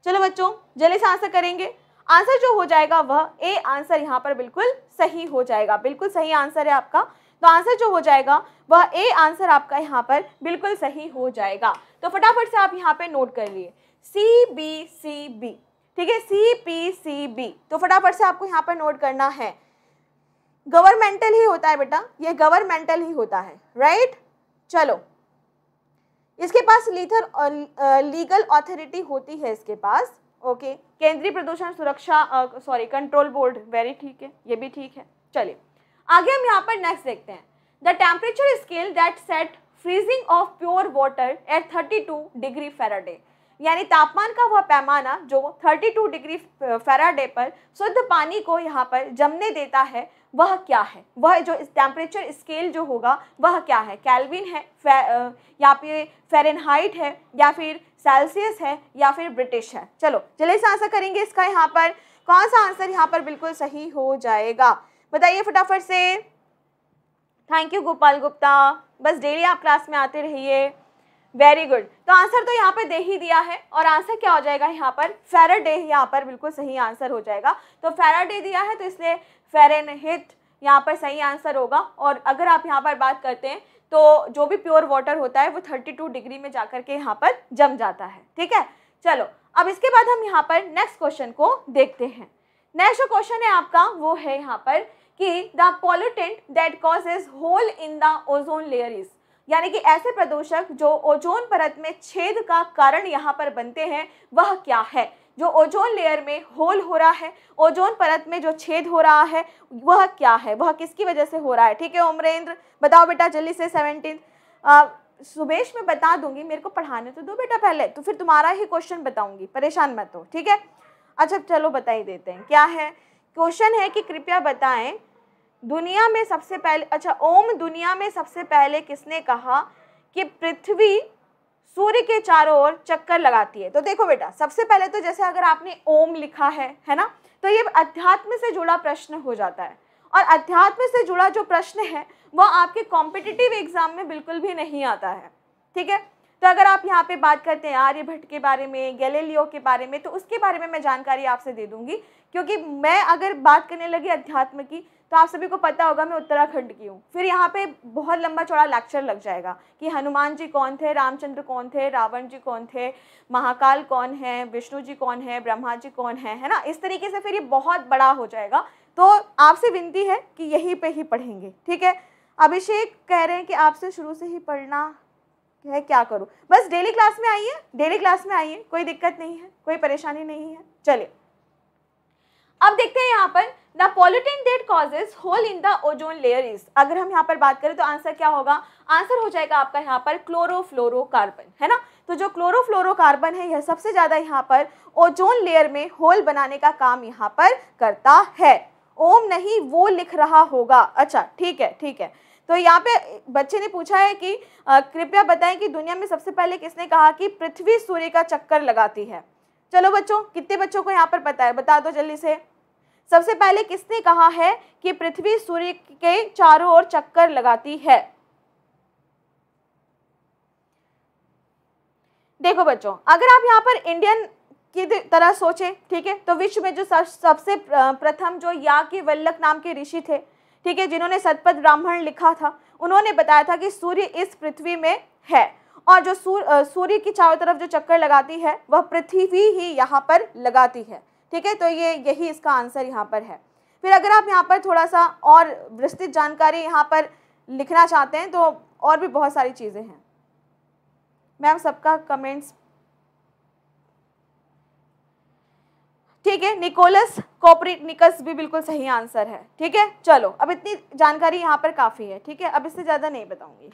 A: चलो बच्चों जल्दी से आंसर करेंगे आंसर जो हो जाएगा वह ए आंसर यहाँ पर बिल्कुल सही हो जाएगा बिल्कुल सही आंसर है आपका तो आंसर जो हो जाएगा वह ए आंसर आपका यहाँ पर बिल्कुल सही हो जाएगा तो फटाफट से आप यहाँ पे नोट कर लिए सी बी सी बी ठीक है सी पी सी बी तो फटाफट से आपको यहाँ पर नोट करना है गवर्नमेंटल ही होता है बेटा ये गवर्नमेंटल ही होता है राइट चलो इसके पास लीथर लीगल ऑथोरिटी होती है इसके पास ओके केंद्रीय प्रदूषण सुरक्षा सॉरी कंट्रोल बोर्ड वेरी ठीक है ये भी ठीक है चलिए आगे हम यहाँ पर नेक्स्ट देखते हैं the temperature scale that set freezing of pure water at 32 degree Faraday यानी तापमान का वह पैमाना जो 32 डिग्री फेराडे पर शुद्ध पानी को यहाँ पर जमने देता है वह क्या है वह जो टेम्परेचर स्केल जो होगा वह क्या है कैलविन है या फिर फेरनहाइट है या फिर सेल्सियस है या फिर ब्रिटिश है चलो जल्दी से आंसर करेंगे इसका यहाँ पर कौन सा आंसर यहाँ पर बिल्कुल सही हो जाएगा बताइए फटाफट से थैंक यू गोपाल गुप्ता बस डेली आप क्लास में आते रहिए वेरी गुड तो आंसर तो यहाँ पे दे ही दिया है और आंसर क्या हो जाएगा यहाँ पर फेराडे यहाँ पर बिल्कुल सही आंसर हो जाएगा तो फेराडे दिया है तो इसलिए फेरेनहिट यहाँ पर सही आंसर होगा और अगर आप यहाँ पर बात करते हैं तो जो भी प्योर वाटर होता है वो 32 डिग्री में जाकर के यहाँ पर जम जाता है ठीक है चलो अब इसके बाद हम यहाँ पर नेक्स्ट क्वेश्चन को देखते हैं नेक्स्ट क्वेश्चन है आपका वो है यहाँ पर कि the pollutant that causes hole in the ozone layer is यानी कि ऐसे प्रदूषक जो ओजोन परत में छेद का कारण यहाँ पर बनते हैं वह क्या है जो ओजोन लेयर में होल हो रहा है ओजोन परत में जो छेद हो रहा है वह क्या है वह किसकी वजह से हो रहा है ठीक है उमरेंद्र बताओ बेटा जल्दी से सेवनटीन सुबेश मैं बता दूंगी मेरे को पढ़ाने तो दो बेटा पहले तो फिर तुम्हारा ही क्वेश्चन बताऊंगी परेशान मत हो ठीक है अच्छा चलो बता ही देते हैं क्या है क्वेश्चन है कि कृपया बताएं दुनिया में सबसे पहले अच्छा ओम दुनिया में सबसे पहले किसने कहा कि पृथ्वी सूर्य के चारों ओर चक्कर लगाती है तो देखो बेटा सबसे पहले तो जैसे अगर आपने ओम लिखा है है ना तो ये अध्यात्म से जुड़ा प्रश्न हो जाता है और अध्यात्म से जुड़ा जो प्रश्न है वह आपके कॉम्पिटिटिव एग्जाम में बिल्कुल भी नहीं आता है ठीक है तो अगर आप यहाँ पे बात करते हैं आर्यभट्ट के बारे में गैलेलियो के बारे में तो उसके बारे में मैं जानकारी आपसे दे दूंगी क्योंकि मैं अगर बात करने लगी अध्यात्म की तो आप सभी को पता होगा मैं उत्तराखंड की हूँ फिर यहाँ पे बहुत लंबा चौड़ा लेक्चर लग जाएगा कि हनुमान जी कौन थे रामचंद्र कौन थे रावण जी कौन थे महाकाल कौन है विष्णु जी कौन है ब्रह्मा जी कौन है है ना इस तरीके से फिर ये बहुत बड़ा हो जाएगा तो आपसे विनती है कि यहीं पर ही पढ़ेंगे ठीक है अभिषेक कह रहे हैं कि आपसे शुरू से ही पढ़ना है क्या करूँ बस डेली क्लास में आइए डेली क्लास में आइए कोई दिक्कत नहीं है कोई परेशानी नहीं है चलिए अब देखते हैं यहाँ पर the pollutant that causes hole in the ozone layer is अगर हम यहाँ पर बात करें तो आंसर क्या होगा आंसर हो जाएगा आपका यहाँ पर क्लोरोफ्लोरोकार्बन है ना तो जो क्लोरोफ्लोरोकार्बन है यह सबसे ज़्यादा यहाँ पर ओजोन लेयर में होल बनाने का काम यहाँ पर करता है ओम नहीं वो लिख रहा होगा अच्छा ठीक है ठीक है तो यहाँ पे बच्चे ने पूछा है कि कृपया बताएं कि दुनिया में सबसे पहले किसने कहा कि पृथ्वी सूर्य का चक्कर लगाती है चलो बच्चों कितने बच्चों को यहाँ पर पता है बता दो जल्दी से सबसे पहले किसने कहा है कि पृथ्वी सूर्य के चारों ओर चक्कर लगाती है देखो बच्चों अगर आप यहाँ पर इंडियन की तरह सोचे ठीक है तो विश्व में जो सब सबसे प्रथम जो या के वल्लक नाम के ऋषि थे ठीक है जिन्होंने सतपद ब्राह्मण लिखा था उन्होंने बताया था कि सूर्य इस पृथ्वी में है और जो सूर्य सूर्य की चारों तरफ जो चक्कर लगाती है वह पृथ्वी ही यहाँ पर लगाती है ठीक है तो ये यही इसका आंसर यहाँ पर है फिर अगर आप यहाँ पर थोड़ा सा और विस्तृत जानकारी यहाँ पर लिखना चाहते हैं तो और भी बहुत सारी चीज़ें हैं मैम सबका कमेंट्स ठीक है निकोलस निकस भी बिल्कुल सही आंसर है ठीक है चलो अब इतनी जानकारी यहाँ पर काफ़ी है ठीक है अब इससे ज़्यादा नहीं बताऊँगी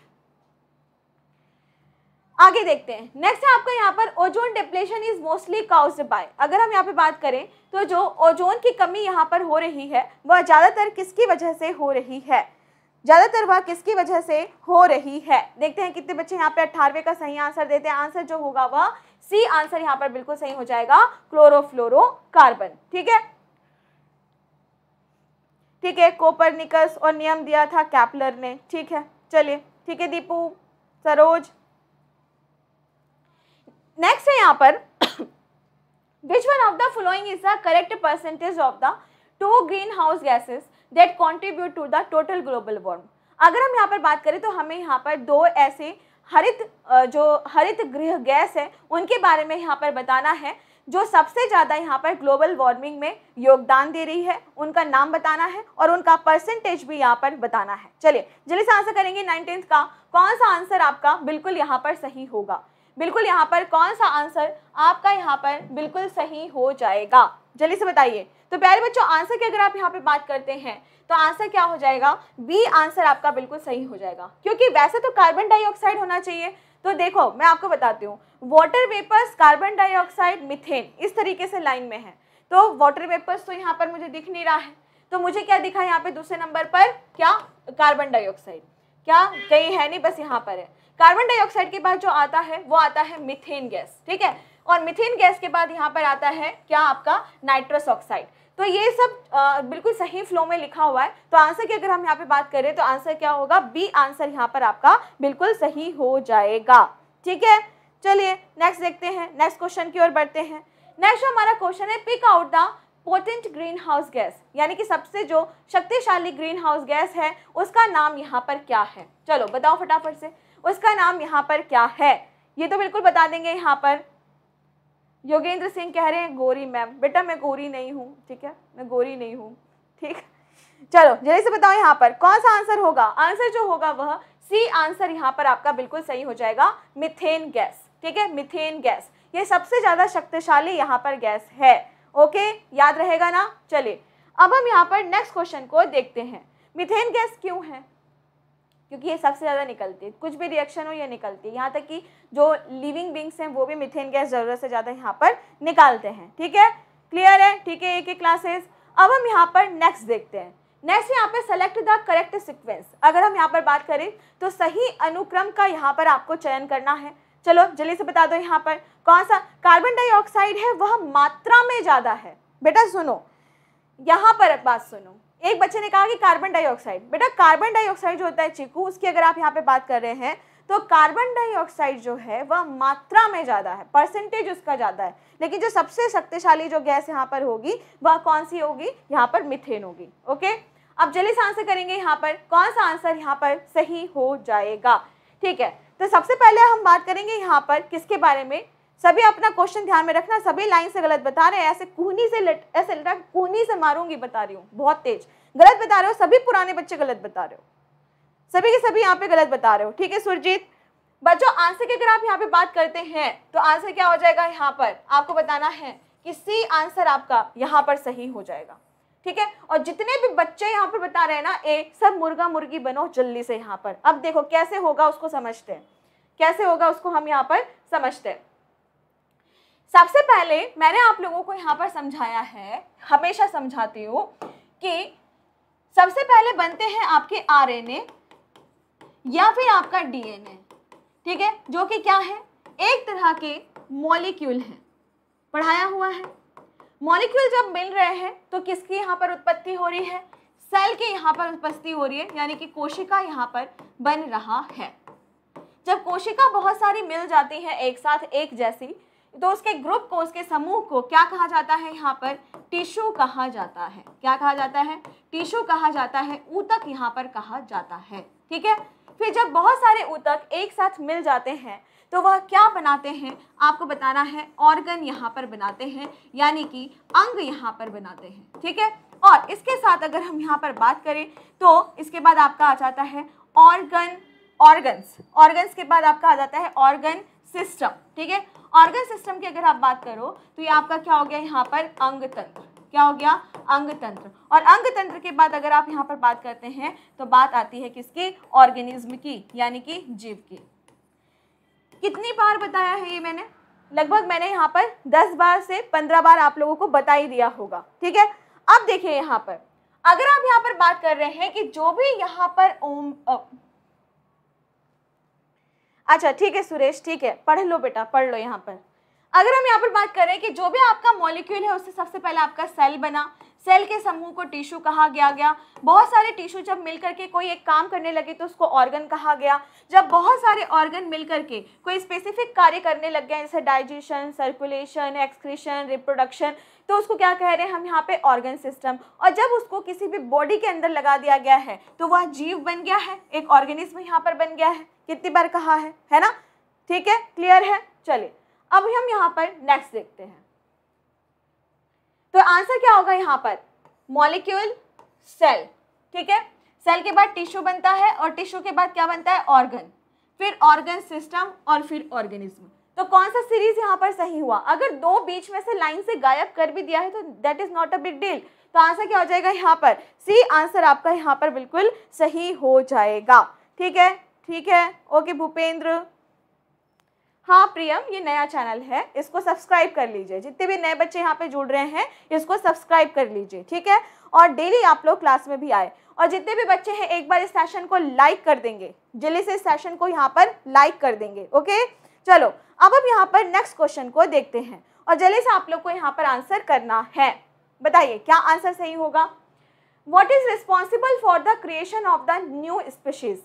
A: आगे देखते हैं नेक्स्ट है आपका यहाँ पर ozone depletion is mostly cause by अगर हम यहाँ पे बात करें तो जो ओजोन की कमी यहाँ पर हो रही है वह ज़्यादातर किसकी वजह से हो रही है ज़्यादातर वह किसकी वजह से हो रही है देखते हैं कितने बच्चे यहाँ पे अट्ठारहवें का सही आंसर देते हैं आंसर जो होगा वह सी आंसर यहाँ पर बिल्कुल सही हो जाएगा क्लोरोफ्लोरो कार्बन ठीक है ठीक है कोपर निकस और नियम दिया था कैपलर ने ठीक है चलिए ठीक है दीपू सरोज नेक्स्ट है यहाँ पर which one of the following is the correct percentage of the two green house gases that contribute to the total global warm अगर हम यहाँ पर बात करें तो हमें यहाँ पर दो ऐसे हरित जो हरित गृह गैस है उनके बारे में यहाँ पर बताना है जो सबसे ज़्यादा यहाँ पर ग्लोबल वार्मिंग में योगदान दे रही है उनका नाम बताना है और उनका परसेंटेज भी यहाँ पर बताना है चलिए जल्दी से आंसर करेंगे नाइनटीन्थ का कौन सा आंसर आपका बिल्कुल यहाँ पर सही होगा बिल्कुल यहाँ पर कौन सा आंसर आपका यहाँ पर बिल्कुल सही हो जाएगा जल्दी से बताइए तो प्यारे बच्चों आंसर की अगर आप यहाँ पे बात करते हैं तो आंसर क्या हो जाएगा बी आंसर आपका बिल्कुल सही हो जाएगा क्योंकि वैसे तो कार्बन डाइऑक्साइड होना चाहिए तो देखो मैं आपको बताती हूँ water vapours carbon dioxide methane इस तरीके से लाइन में है तो वाटर वेपर्स तो यहाँ पर मुझे दिख नहीं रहा है तो मुझे क्या दिखा यहाँ पे दूसरे नंबर पर क्या कार्बन डाइऑक्साइड क्या कहीं है नहीं बस यहाँ पर है कार्बन डाइऑक्साइड के बाद जो आता है वो आता है मिथेन गैस ठीक है और मिथेन गैस के बाद यहाँ पर आता है क्या आपका नाइट्रस ऑक्साइड तो ये सब आ, बिल्कुल सही फ्लो में लिखा हुआ है तो आंसर की अगर हम यहाँ पे बात करें तो आंसर क्या होगा बी आंसर यहाँ पर आपका बिल्कुल सही हो जाएगा ठीक है चलिए नेक्स्ट देखते हैं नेक्स्ट क्वेश्चन की ओर बढ़ते हैं नेक्स्ट हमारा क्वेश्चन है pick out the potent green house gas यानी कि सबसे जो शक्तिशाली ग्रीन हाउस गैस है उसका नाम यहाँ पर क्या है चलो बताओ फटाफट से उसका नाम यहाँ पर क्या है ये तो बिल्कुल बता देंगे यहाँ पर योगेंद्र सिंह कह रहे हैं गोरी मैम बेटा मैं गोरी नहीं हूँ ठीक है मैं गोरी नहीं हूँ ठीक चलो जल्दी से बताओ यहाँ पर कौन सा आंसर होगा आंसर जो होगा वह सी आंसर यहाँ पर आपका बिल्कुल सही हो जाएगा मिथेन गैस ठीक है मिथेन गैस ये सबसे ज़्यादा शक्तिशाली यहाँ पर गैस है ओके याद रहेगा ना चलिए अब हम यहाँ पर नेक्स्ट क्वेश्चन को देखते हैं मिथेन गैस क्यों है क्योंकि ये सबसे ज़्यादा निकलती है कुछ भी रिएक्शन हो ये निकलती है यहाँ तक कि जो लिविंग बींग्स हैं वो भी मिथेन गैस ज़रूरत से ज़्यादा यहाँ पर निकालते हैं ठीक है क्लियर है ठीक है एक एक क्लासेस अब हम यहाँ पर नेक्स्ट देखते हैं नेक्स्ट यहाँ पर सेलेक्ट द करेक्ट सिक्वेंस अगर हम यहाँ पर बात करें तो सही अनुक्रम का यहाँ पर आपको चयन करना है चलो जल्दी से बता दो यहाँ पर कौन सा कार्बन डाइऑक्साइड है वह मात्रा में ज़्यादा है बेटा सुनो यहाँ पर बात सुनो एक बच्चे ने कहा कि कार्बन डाइऑक्साइड बेटा कार्बन डाइऑक्साइड जो होता है चीकू उसकी अगर आप यहाँ पे बात कर रहे हैं तो कार्बन डाइऑक्साइड जो है वह मात्रा में ज़्यादा है परसेंटेज उसका ज़्यादा है लेकिन जो सबसे शक्तिशाली जो गैस यहाँ पर होगी वह कौन सी होगी यहाँ पर मिथेन होगी ओके अब जल्दी से आंसर करेंगे यहाँ पर कौन सा आंसर यहाँ पर सही हो जाएगा ठीक है तो सबसे पहले हम बात करेंगे यहाँ पर किसके बारे में सभी अपना क्वेश्चन ध्यान में रखना सभी लाइन से गलत बता रहे हैं ऐसे कुहनी से लट, ऐसे लटा कुहनी से मारूंगी बता रही हूँ बहुत तेज गलत बता रहे हो सभी पुराने बच्चे गलत बता रहे हो सभी के सभी यहाँ पे गलत बता रहे हो ठीक है सुरजीत बच्चों आंसर की अगर आप यहाँ पे बात करते हैं तो आंसर क्या हो जाएगा यहाँ पर आपको बताना है कि सी आंसर आपका यहाँ पर सही हो जाएगा ठीक है और जितने भी बच्चे यहाँ पर बता रहे हैं ना ए सब मुर्गा मुर्गी बनो जल्दी से यहाँ पर अब देखो कैसे होगा उसको समझते हैं कैसे होगा उसको हम यहाँ पर समझते हैं सबसे पहले मैंने आप लोगों को यहाँ पर समझाया है हमेशा समझाती हूँ कि सबसे पहले बनते हैं आपके आरएनए या फिर आपका डीएनए ठीक है जो कि क्या है एक तरह के मॉलिक्यूल हैं पढ़ाया हुआ है मॉलिक्यूल जब मिल रहे हैं तो किसकी यहाँ पर उत्पत्ति हो रही है सेल के यहाँ पर उत्पत्ति हो रही है यानी कि कोशिका यहाँ पर बन रहा है जब कोशिका बहुत सारी मिल जाती है एक साथ एक जैसी तो उसके ग्रुप को उसके समूह को क्या कहा जाता है यहाँ पर टिश्यू कहा जाता है क्या कहा जाता है टिश्यू कहा जाता है ऊतक यहाँ पर कहा जाता है ठीक है फिर जब बहुत सारे ऊतक एक साथ मिल जाते हैं तो वह क्या बनाते हैं आपको बताना है ऑर्गन यहाँ पर बनाते हैं यानी कि अंग यहाँ पर बनाते हैं ठीक है और इसके साथ अगर हम यहाँ पर बात करें तो इसके बाद आपका आ जाता है ऑर्गन ऑर्गन्स ऑर्गन्स के बाद आपका आ जाता है ऑर्गन सिस्टम ठीक है ऑर्गन सिस्टम की अगर आप बात करो तो ये आपका क्या हो गया यहाँ पर अंग तंत्र क्या हो गया अंग तंत्र और अंग तंत्र के बाद अगर आप यहाँ पर बात करते हैं तो बात आती है किसकी ऑर्गेनिज्म की यानी कि जीव की कितनी बार बताया है ये मैंने लगभग मैंने यहाँ पर दस बार से पंद्रह बार आप लोगों को बता ही दिया होगा ठीक है अब देखिए यहाँ पर अगर आप यहाँ पर बात कर रहे हैं कि जो भी यहाँ पर ओम अच्छा ठीक है सुरेश ठीक है पढ़ लो बेटा पढ़ लो यहाँ पर अगर हम यहाँ पर बात करें कि जो भी आपका मॉलिक्यूल है उससे सबसे पहले आपका सेल बना सेल के समूह को टिश्यू कहा गया गया बहुत सारे टिश्यू जब मिल करके कोई एक काम करने लगे तो उसको ऑर्गन कहा गया जब बहुत सारे ऑर्गन मिल करके कोई स्पेसिफिक कार्य करने लग गए जैसे डाइजेशन सर्कुलेशन एक्सक्रीशन रिप्रोडक्शन तो उसको क्या कह रहे हैं हम यहाँ पे ऑर्गन सिस्टम और जब उसको किसी भी बॉडी के अंदर लगा दिया गया है तो वह जीव बन गया है एक ऑर्गेनिज्म यहाँ पर बन गया है कितनी बार कहा है है ना ठीक है क्लियर है चलिए अब हम यहाँ पर नेक्स्ट देखते हैं तो आंसर क्या होगा यहाँ पर मॉलिक्यूल सेल ठीक है सेल के बाद टिश्यू बनता है और टिश्यू के बाद क्या बनता है ऑर्गन फिर ऑर्गन सिस्टम और फिर ऑर्गेनिज्म तो कौन सा सीरीज यहाँ पर सही हुआ अगर दो बीच में से लाइन से गायब कर भी दिया है तो that is not a big deal तो आंसर क्या हो जाएगा यहाँ पर सी आंसर आपका यहाँ पर बिल्कुल सही हो जाएगा ठीक है ठीक है ओके भूपेंद्र हाँ प्रियम ये नया चैनल है इसको सब्सक्राइब कर लीजिए जितने भी नए बच्चे यहाँ पे जुड़ रहे हैं इसको सब्सक्राइब कर लीजिए ठीक है और डेली आप लोग क्लास में भी आए और जितने भी बच्चे हैं एक बार इस सेशन को लाइक कर देंगे जल्दी से इस सेशन को यहाँ पर लाइक कर देंगे ओके चलो अब हम यहाँ पर नेक्स्ट क्वेश्चन को देखते हैं और जल्दी से आप लोग को यहाँ पर आंसर करना है बताइए क्या आंसर सही होगा what is responsible for the creation of the new species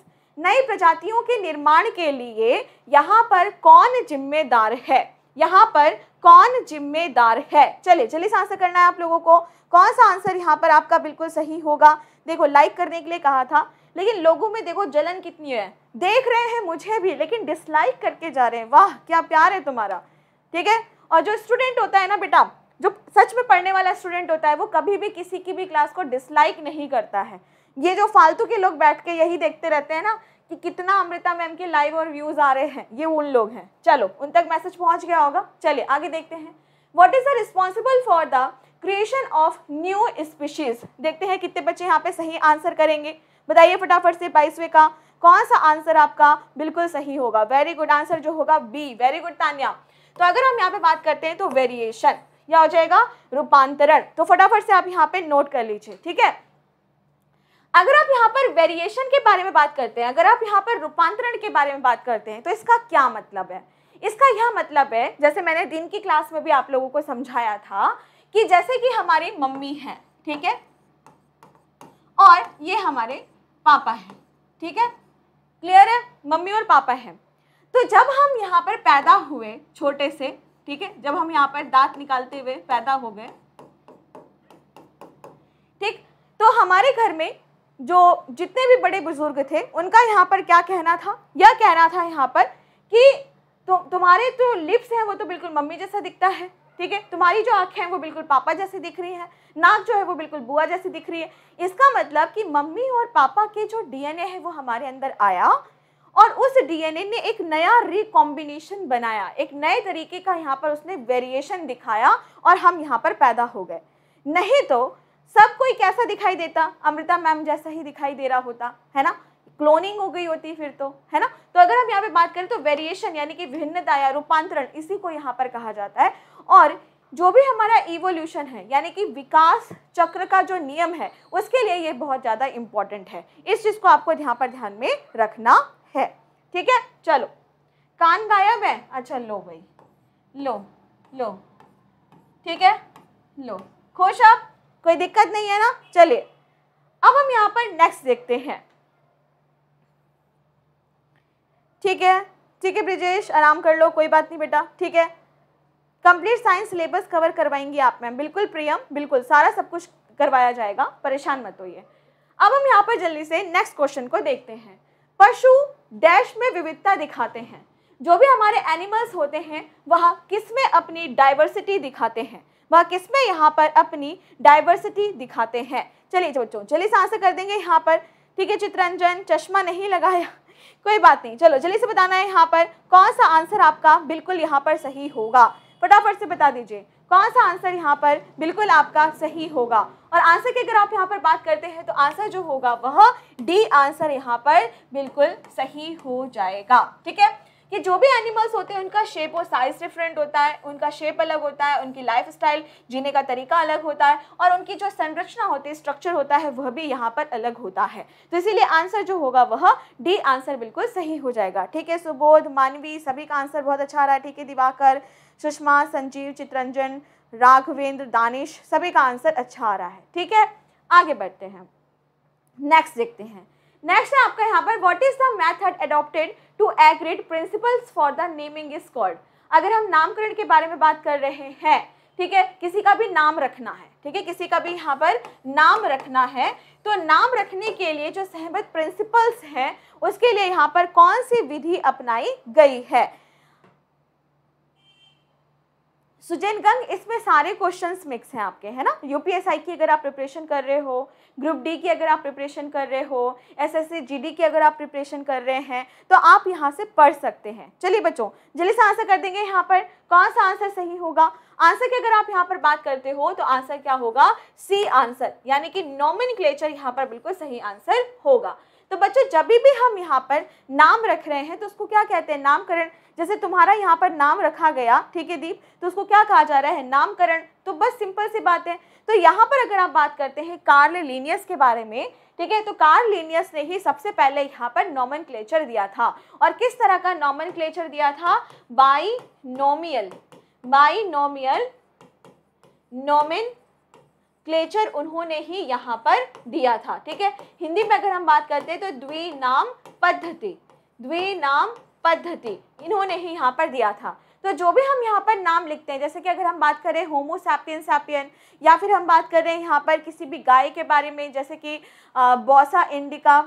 A: नई प्रजातियों के निर्माण के लिए यहाँ पर कौन जिम्मेदार है यहाँ पर कौन जिम्मेदार है चलिए जल्दी से आंसर करना है आप लोगों को कौन सा आंसर यहाँ पर आपका बिल्कुल सही होगा देखो लाइक करने के लिए कहा था लेकिन लोगों में देखो जलन कितनी है देख रहे हैं मुझे भी लेकिन डिसलाइक करके जा रहे हैं वाह क्या प्यार है तुम्हारा ठीक है और जो स्टूडेंट होता है ना बेटा जो सच में पढ़ने वाला स्टूडेंट होता है वो कभी भी किसी की भी क्लास को डिसलाइक नहीं करता है ये जो फालतू के लोग बैठ के यही देखते रहते हैं ना कि कितना अमृता मैम के लाइव और व्यूज़ आ रहे हैं ये उन लोग हैं चलो उन तक मैसेज पहुंच गया होगा चलिए आगे देखते हैं what is the responsible for the creation of new species देखते हैं कितने बच्चे यहाँ पे सही आंसर करेंगे बताइए फटाफट से बाईसवें का कौन सा आंसर आपका बिल्कुल सही होगा वेरी गुड आंसर जो होगा बी वेरी गुड तान्या तो अगर हम यहाँ पे बात करते हैं तो वेरिएशन या हो जाएगा रूपांतरण तो फटाफट से आप यहाँ पे नोट कर लीजिए ठीक है अगर आप यहाँ पर वेरिएशन के बारे में बात करते हैं अगर आप यहाँ पर रूपांतरण के बारे में बात करते हैं तो इसका क्या मतलब है इसका यह मतलब है जैसे मैंने दिन की क्लास में भी आप लोगों को समझाया था कि जैसे कि हमारी मम्मी है ठीक है और ये हमारे पापा है ठीक है क्लियर है मम्मी और पापा है तो जब हम यहाँ पर पैदा हुए छोटे से ठीक है जब हम यहाँ पर दांत निकालते हुए पैदा हो गए ठीक तो हमारे घर में जो जितने भी बड़े बुजुर्ग थे उनका यहाँ पर क्या कहना था यह कहना था यहाँ पर कि तु, तुम्हारे जो तो लिप्स हैं वो तो बिल्कुल मम्मी जैसा दिखता है ठीक है तुम्हारी जो आंखें हैं वो बिल्कुल पापा जैसी दिख रही हैं नाक जो है वो बिल्कुल बुआ जैसी दिख रही है इसका मतलब कि मम्मी और पापा के जो डीएनए है वो हमारे अंदर आया और उस डीएनए ने एक नया रिकॉम्बिनेशन बनाया एक नए तरीके का यहाँ पर उसने वेरिएशन दिखाया और हम यहाँ पर पैदा हो गए नहीं तो सब कोई कैसा दिखाई देता अमृता मैम जैसा ही दिखाई दे रहा होता है ना क्लोनिंग हो गई होती फिर तो है ना तो अगर हम यहाँ पे बात करें तो वेरिएशन यानी कि भिन्नता या रूपांतरण इसी को यहाँ पर कहा जाता है और जो भी हमारा इवोल्यूशन है यानी कि विकास चक्र का जो नियम है उसके लिए ये बहुत ज़्यादा इम्पॉर्टेंट है इस चीज़ को आपको यहाँ पर ध्यान में रखना है ठीक है चलो कान गायब है अच्छा लो भाई लो लो ठीक है लो खुश आप कोई दिक्कत नहीं है ना चलिए अब हम यहाँ पर नेक्स्ट देखते हैं ठीक है ठीक है ब्रिजेश आराम कर लो कोई बात नहीं बेटा ठीक है कंप्लीट साइंस सिलेबस कवर करवाएंगी आप मैम बिल्कुल प्रियम बिल्कुल सारा सब कुछ करवाया जाएगा परेशान मत होइए अब हम यहाँ पर जल्दी से नेक्स्ट क्वेश्चन को देखते हैं पशु डैश में विविधता दिखाते हैं जो भी हमारे एनिमल्स होते हैं वह किस में अपनी डाइवर्सिटी दिखाते हैं वह किस में यहाँ पर अपनी डाइवर्सिटी दिखाते हैं चलिए बच्चों चलिए से आंसर कर देंगे यहाँ पर ठीक है चित्रंजन चश्मा नहीं लगाया कोई बात नहीं चलो जल्दी से बताना है यहाँ पर कौन सा आंसर आपका बिल्कुल यहाँ पर सही होगा फटाफट से बता दीजिए कौन सा आंसर यहाँ पर बिल्कुल आपका सही होगा और आंसर की अगर आप यहाँ पर बात करते हैं तो आंसर जो होगा वह डी आंसर यहाँ पर बिल्कुल सही हो जाएगा ठीक है कि जो भी एनिमल्स होते हैं उनका शेप और साइज़ डिफरेंट होता है उनका शेप अलग होता है उनकी लाइफ स्टाइल जीने का तरीका अलग होता है और उनकी जो संरचना होती है स्ट्रक्चर होता है वह भी यहाँ पर अलग होता है तो इसीलिए आंसर जो होगा वह डी आंसर बिल्कुल सही हो जाएगा ठीक है सुबोध मानवी सभी का आंसर बहुत अच्छा आ रहा है ठीक है दिवाकर सुषमा संजीव चित्रंजन राघवेंद्र दानिश सभी का आंसर अच्छा आ रहा है ठीक है आगे बढ़ते हैं नेक्स्ट देखते हैं नेक्स्ट है आपका यहाँ पर what is the method adopted to agreed principles for the naming is called अगर हम नामकरण के बारे में बात कर रहे हैं ठीक है किसी का भी नाम रखना है ठीक है किसी का भी यहाँ पर नाम रखना है तो नाम रखने के लिए जो सहमत प्रिंसिपल्स हैं उसके लिए यहाँ पर कौन सी विधि अपनाई गई है सुजैन गंग इसमें सारे क्वेश्चंस मिक्स हैं आपके है ना यूपीएसआई की अगर आप प्रिपरेशन कर रहे हो ग्रुप डी की अगर आप प्रिपरेशन कर रहे हो एसएससी जीडी की अगर आप प्रिपरेशन कर रहे हैं तो आप यहाँ से पढ़ सकते हैं चलिए बच्चों जल्दी से आंसर कर देंगे यहाँ पर कौन सा आंसर सही होगा आंसर की अगर आप यहाँ पर बात करते हो तो आंसर क्या होगा सी आंसर यानी कि नॉमिन क्लेचर यहाँ पर बिल्कुल सही आंसर होगा तो बच्चों जब भी हम यहाँ पर नाम रख रहे हैं तो उसको क्या कहते हैं नामकरण जैसे तुम्हारा यहाँ पर नाम रखा गया ठीक है दीप तो उसको क्या कहा जा रहा है नामकरण तो बस सिंपल सी बात है तो यहाँ पर अगर आप बात करते हैं कार्ल लीनियस के बारे में ठीक है तो कार्ल लीनियस ने ही सबसे पहले यहाँ पर नॉमन दिया था और किस तरह का नॉमन दिया था binomial binomial nomenclature उन्होंने ही यहाँ पर दिया था ठीक है हिंदी में अगर हम बात करते हैं तो द्वि नाम पद्धति द्वि नाम पद्धति इन्होंने ही यहाँ पर दिया था तो जो भी हम यहाँ पर नाम लिखते हैं जैसे कि अगर हम बात करें होमोसैपियन सैपियन या फिर हम बात कर रहे हैं यहाँ पर किसी भी गाय के बारे में जैसे कि बौसा इंडिका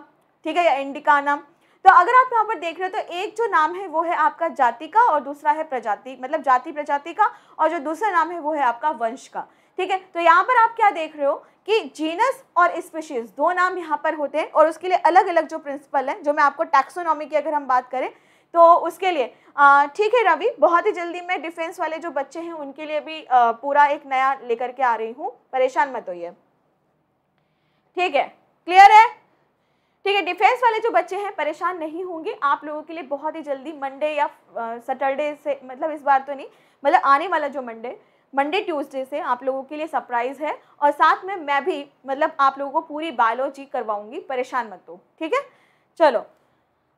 A: ठीक है या नाम तो अगर आप यहाँ पर देख रहे हो तो एक जो नाम है वो है आपका जाति का और दूसरा है प्रजाति मतलब जाति प्रजाति का और जो दूसरा नाम है वो है आपका वंश का ठीक है तो यहाँ पर आप क्या देख रहे हो कि जीनस और स्पीशीज दो नाम यहाँ पर होते हैं और उसके लिए अलग अलग जो प्रिंसिपल हैं जो मैं आपको टैक्सोनॉमी की अगर हम बात करें तो उसके लिए ठीक है रवि बहुत ही जल्दी मैं डिफेंस वाले जो बच्चे हैं उनके लिए भी आ, पूरा एक नया लेकर के आ रही हूँ परेशान मत होइए ठीक है क्लियर है ठीक है डिफेंस वाले जो बच्चे हैं परेशान नहीं होंगे आप लोगों के लिए बहुत ही जल्दी मंडे या सैटरडे से मतलब इस बार तो नहीं मतलब आने वाला जो मंडे मंडे ट्यूसडे से आप लोगों के लिए सरप्राइज़ है और साथ में मैं भी मतलब आप लोगों को पूरी बायोलॉजी करवाऊंगी परेशान मत हो ठीक है चलो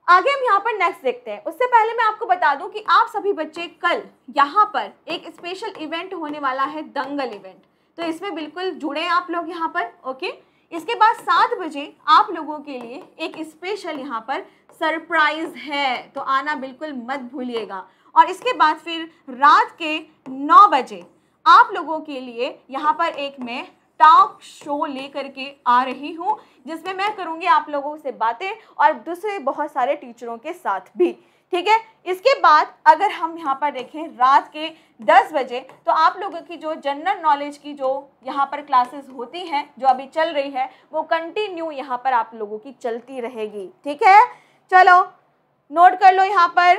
A: आगे हम यहाँ पर नेक्स्ट देखते हैं उससे पहले मैं आपको बता दूं कि आप सभी बच्चे कल यहाँ पर एक स्पेशल इवेंट होने वाला है दंगल इवेंट तो इसमें बिल्कुल जुड़े आप लोग यहाँ पर ओके इसके बाद सात बजे आप लोगों के लिए एक स्पेशल यहाँ पर सरप्राइज है तो आना बिल्कुल मत भूलिएगा और इसके बाद फिर रात के नौ बजे आप लोगों के लिए यहाँ पर एक मैं टॉक शो लेकर के आ रही हूँ जिसमें मैं करूँगी आप लोगों से बातें और दूसरे बहुत सारे टीचरों के साथ भी ठीक है इसके बाद अगर हम यहाँ पर देखें रात के 10 बजे तो आप लोगों की जो जनरल नॉलेज की जो यहाँ पर क्लासेस होती हैं जो अभी चल रही है वो कंटिन्यू यहाँ पर आप लोगों की चलती रहेगी ठीक है चलो नोट कर लो यहाँ पर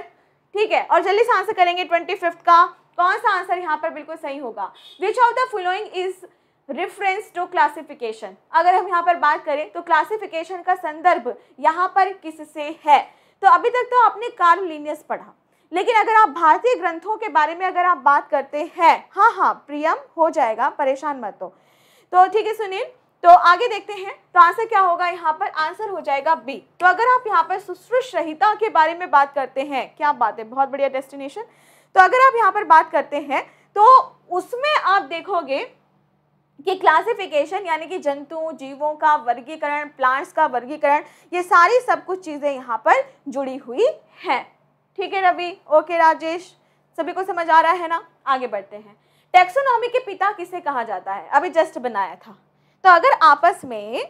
A: ठीक है और जल्दी से आंसर करेंगे ट्वेंटी का कौन सा आंसर यहाँ पर बिल्कुल सही होगा which of the following is reference to classification अगर हम यहाँ पर बात करें तो क्लासिफिकेशन का संदर्भ यहाँ पर किससे है तो अभी तक तो आपने कार्ल पढ़ा लेकिन अगर आप भारतीय ग्रंथों के बारे में अगर आप बात करते हैं हाँ हाँ प्रियम हो जाएगा परेशान मत हो तो ठीक है सुनील तो आगे देखते हैं तो आंसर क्या होगा यहाँ पर आंसर हो जाएगा बी तो अगर आप यहाँ पर सुश्रुष संहिता के बारे में बात करते हैं क्या बात है बहुत बढ़िया डेस्टिनेशन तो अगर आप यहाँ पर बात करते हैं तो उसमें आप देखोगे कि क्लासिफिकेशन यानी कि जंतुओं जीवों का वर्गीकरण प्लांट्स का वर्गीकरण ये सारी सब कुछ चीज़ें यहाँ पर जुड़ी हुई हैं ठीक है रवि ओके राजेश सभी को समझ आ रहा है ना आगे बढ़ते हैं टेक्सोनॉमी के पिता किसे कहा जाता है अभी जस्ट बनाया था तो अगर आपस में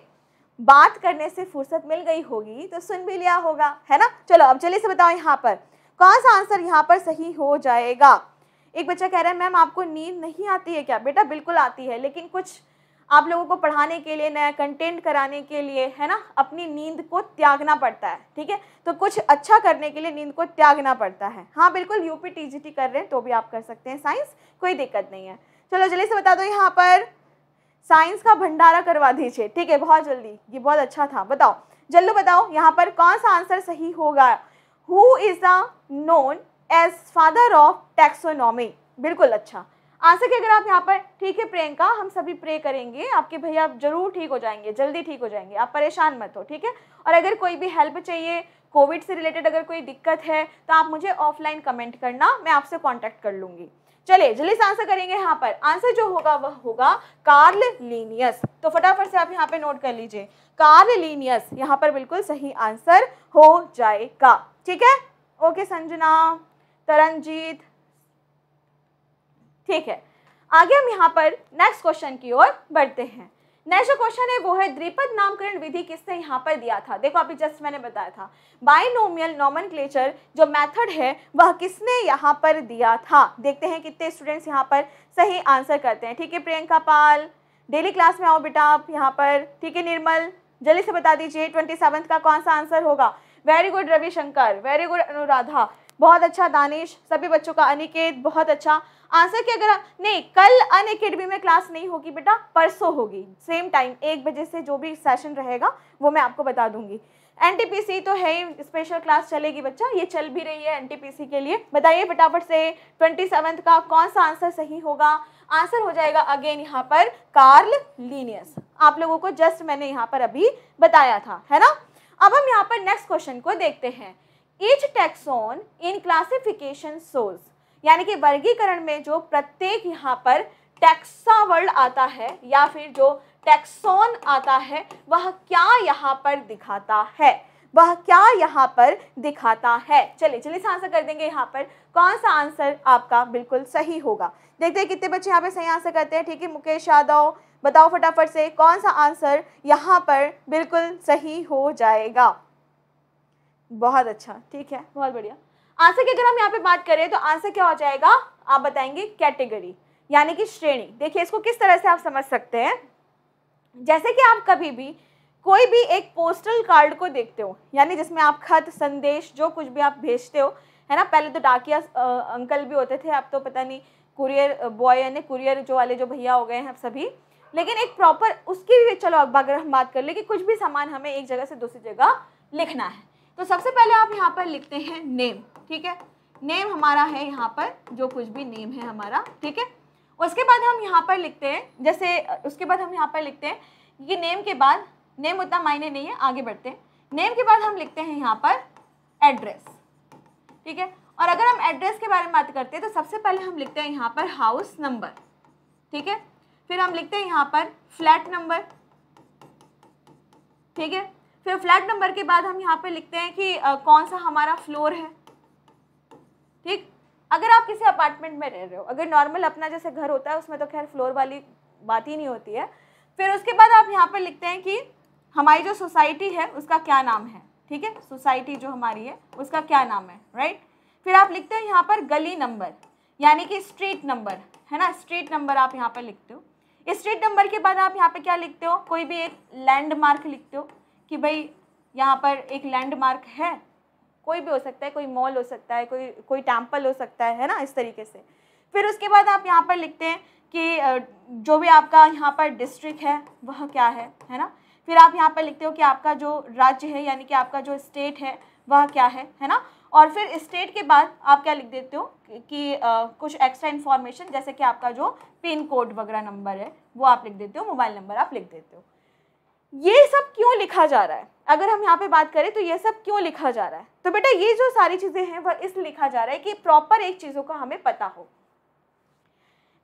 A: बात करने से फुर्सत मिल गई होगी तो सुन भी लिया होगा है ना चलो अब चलिए से बताओ यहाँ पर कौन सा आंसर यहाँ पर सही हो जाएगा एक बच्चा कह रहा है मैम आपको नींद नहीं आती है क्या बेटा बिल्कुल आती है लेकिन कुछ आप लोगों को पढ़ाने के लिए नया कंटेंट कराने के लिए है ना अपनी नींद को त्यागना पड़ता है ठीक है तो कुछ अच्छा करने के लिए नींद को त्यागना पड़ता है हाँ बिल्कुल यूपी टीजीटी कर रहे हैं तो भी आप कर सकते हैं साइंस कोई दिक्कत नहीं है चलो जल्दी से बता दो यहाँ पर साइंस का भंडारा करवा दीजिए ठीक है बहुत जल्दी ये बहुत अच्छा था बताओ जल्दी बताओ यहाँ पर कौन सा आंसर सही होगा who is the known as father of taxonomy बिल्कुल अच्छा आंसर के अगर आप यहाँ पर ठीक है प्रियंका हम सभी प्रे करेंगे आपके भैया आप जरूर ठीक हो जाएंगे जल्दी ठीक हो जाएंगे आप परेशान मत हो ठीक है और अगर कोई भी हेल्प चाहिए कोविड से रिलेटेड अगर कोई दिक्कत है तो आप मुझे ऑफलाइन कमेंट करना मैं आपसे कॉन्टैक्ट कर लूँगी चलिए जल्दी से आंसर करेंगे यहाँ पर आंसर जो होगा वह होगा कार्ल लीनियस तो फटाफट से आप यहाँ पे नोट कर लीजिए कार्ल लीनियस यहाँ पर बिल्कुल सही आंसर हो जाएगा ठीक है ओके संजना तरनजीत ठीक है आगे हम यहाँ पर नेक्स्ट क्वेश्चन की ओर बढ़ते हैं नेक्स्ट जो क्वेश्चन है वो है द्विपद नामकरण विधि किसने यहाँ पर दिया था देखो अभी जस्ट मैंने बताया था बाइनोमियल नॉमन जो मेथड है वह किसने यहाँ पर दिया था देखते हैं कितने स्टूडेंट्स यहाँ पर सही आंसर करते हैं ठीक है प्रियंका पाल डेली क्लास में आओ बेटा आप यहाँ पर ठीक है निर्मल जल्दी से बता दीजिए ट्वेंटी का कौन सा आंसर होगा very good Ravishankar very good Anuradha बहुत अच्छा दानिश सभी बच्चों का अनिकेत बहुत अच्छा आंसर क्या अगर नहीं कल अन अकेडमी में क्लास नहीं होगी बेटा परसों होगी सेम टाइम एक बजे से जो भी सेशन रहेगा वो मैं आपको बता दूंगी एनटीपीसी तो है ही स्पेशल क्लास चलेगी बच्चा ये चल भी रही है एनटीपीसी के लिए बताइए फटाफट से ट्वेंटी सेवन्थ का कौन सा आंसर सही होगा आंसर हो जाएगा अगेन यहाँ पर कार्ल लीनियस आप लोगों को जस्ट मैंने यहाँ पर अभी बताया था है ना अब हम यहाँ पर नेक्स्ट क्वेश्चन को देखते हैं each taxon in classification shows यानी कि वर्गीकरण में जो प्रत्येक यहाँ पर टैक्सा वर्ड आता है या फिर जो टैक्सोन आता है वह क्या यहाँ पर दिखाता है वह क्या यहाँ पर दिखाता है चलिए चलिए से आंसर कर देंगे यहाँ पर कौन सा आंसर आपका बिल्कुल सही होगा देखते हैं कितने बच्चे यहाँ पे सही आंसर करते हैं ठीक है मुकेश यादव बताओ फटाफट से कौन सा आंसर यहाँ पर बिल्कुल सही हो जाएगा बहुत अच्छा ठीक है बहुत बढ़िया आंसर की अगर हम यहाँ पे बात करें तो आंसर क्या हो जाएगा आप बताएंगे कैटेगरी यानी कि श्रेणी देखिए इसको किस तरह से आप समझ सकते हैं जैसे कि आप कभी भी कोई भी एक पोस्टल कार्ड को देखते हो यानी जिसमें आप खत संदेश जो कुछ भी आप भेजते हो है ना पहले तो डाकिया अंकल भी होते थे अब तो पता नहीं कुरियर बॉय यानी कुरियर जो वाले जो भैया हो गए हैं अब सभी लेकिन एक प्रॉपर उसकी भी चलो अगर हम बात कर ले कि कुछ भी सामान हमें एक जगह से दूसरी जगह लिखना है तो सबसे पहले आप यहाँ पर लिखते हैं नेम ठीक है नेम हमारा है यहाँ पर जो कुछ भी नेम है हमारा ठीक है उसके बाद हम यहाँ पर लिखते हैं जैसे उसके बाद हम यहाँ पर लिखते हैं कि नेम के बाद नेम उतना मायने नहीं है आगे बढ़ते हैं नेम के बाद हम लिखते हैं यहाँ पर एड्रेस ठीक है और अगर हम एड्रेस के बारे में बात करते हैं तो सबसे पहले हम लिखते हैं यहाँ पर हाउस नंबर ठीक है फिर हम लिखते हैं यहाँ पर फ्लैट नंबर ठीक है फिर फ्लैट नंबर के बाद हम यहाँ पे लिखते हैं कि आ, कौन सा हमारा फ्लोर है ठीक अगर आप किसी अपार्टमेंट में रह रहे हो अगर नॉर्मल अपना जैसे घर होता है उसमें तो खैर फ्लोर वाली बात ही नहीं होती है फिर उसके बाद आप यहाँ पर लिखते हैं कि हमारी जो सोसाइटी है उसका क्या नाम है ठीक है सोसाइटी जो हमारी है उसका क्या नाम है राइट फिर आप लिखते हो यहाँ पर गली नंबर यानी कि स्ट्रीट नंबर है ना स्ट्रीट नंबर आप यहाँ पर लिखते हो स्ट्रीट नंबर के बाद आप यहाँ पे क्या लिखते हो कोई भी एक लैंडमार्क लिखते हो कि भाई यहाँ पर एक लैंडमार्क है कोई भी हो सकता है कोई मॉल हो सकता है कोई कोई टेम्पल हो सकता है है ना इस तरीके से फिर उसके बाद आप यहाँ पर लिखते हैं कि जो भी आपका यहाँ पर डिस्ट्रिक्ट है वह क्या है है ना फिर आप यहाँ पर लिखते हो कि आपका जो राज्य है यानी कि आपका जो स्टेट है वह क्या है है ना और फिर स्टेट के बाद आप क्या लिख देते हो कि आ, कुछ एक्स्ट्रा इन्फॉर्मेशन जैसे कि आपका जो पिन कोड वगैरह नंबर है वो आप लिख देते हो मोबाइल नंबर आप लिख देते हो ये सब क्यों लिखा जा रहा है अगर हम यहाँ पे बात करें तो ये सब क्यों लिखा जा रहा है तो बेटा ये जो सारी चीज़ें हैं वह इसलिए लिखा जा रहा है कि प्रॉपर एक चीज़ों का हमें पता हो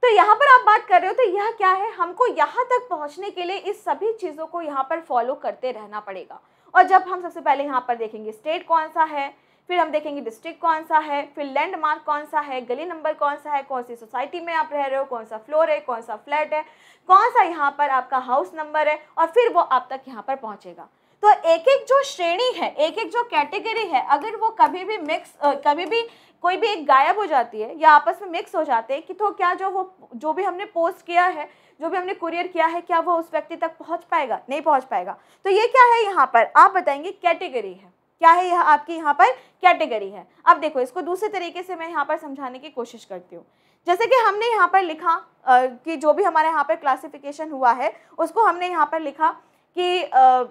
A: तो यहाँ पर आप बात कर रहे हो तो यह क्या है हमको यहाँ तक पहुँचने के लिए इस सभी चीज़ों को यहाँ पर फॉलो करते रहना पड़ेगा और जब हम सबसे पहले यहाँ पर देखेंगे स्टेट कौन सा है फिर हम देखेंगे डिस्ट्रिक्ट कौन सा है फिर लैंडमार्क कौन सा है गली नंबर कौन सा है कौन सी सोसाइटी में आप रह रहे हो कौन सा फ्लोर है कौन सा फ्लैट है कौन सा यहाँ पर आपका हाउस नंबर है और फिर वो आप तक यहाँ पर पहुँचेगा तो एक एक जो श्रेणी है एक एक जो कैटेगरी है अगर वो कभी भी मिक्स कभी भी कोई भी एक गायब हो जाती है या आपस में मिक्स हो जाते हैं कि तो क्या जो वो जो भी हमने पोस्ट किया है जो भी हमने कुरियर किया है क्या वो उस व्यक्ति तक पहुंच पाएगा नहीं पहुंच पाएगा तो ये क्या है यहाँ पर आप बताएंगे कैटेगरी है क्या है यह आपकी यहाँ पर कैटेगरी है अब देखो इसको दूसरे तरीके से मैं यहाँ पर समझाने की कोशिश करती हूँ जैसे कि हमने यहाँ पर लिखा आ, कि जो भी हमारे यहाँ पर क्लासिफिकेशन हुआ है उसको हमने यहाँ पर लिखा कि आ,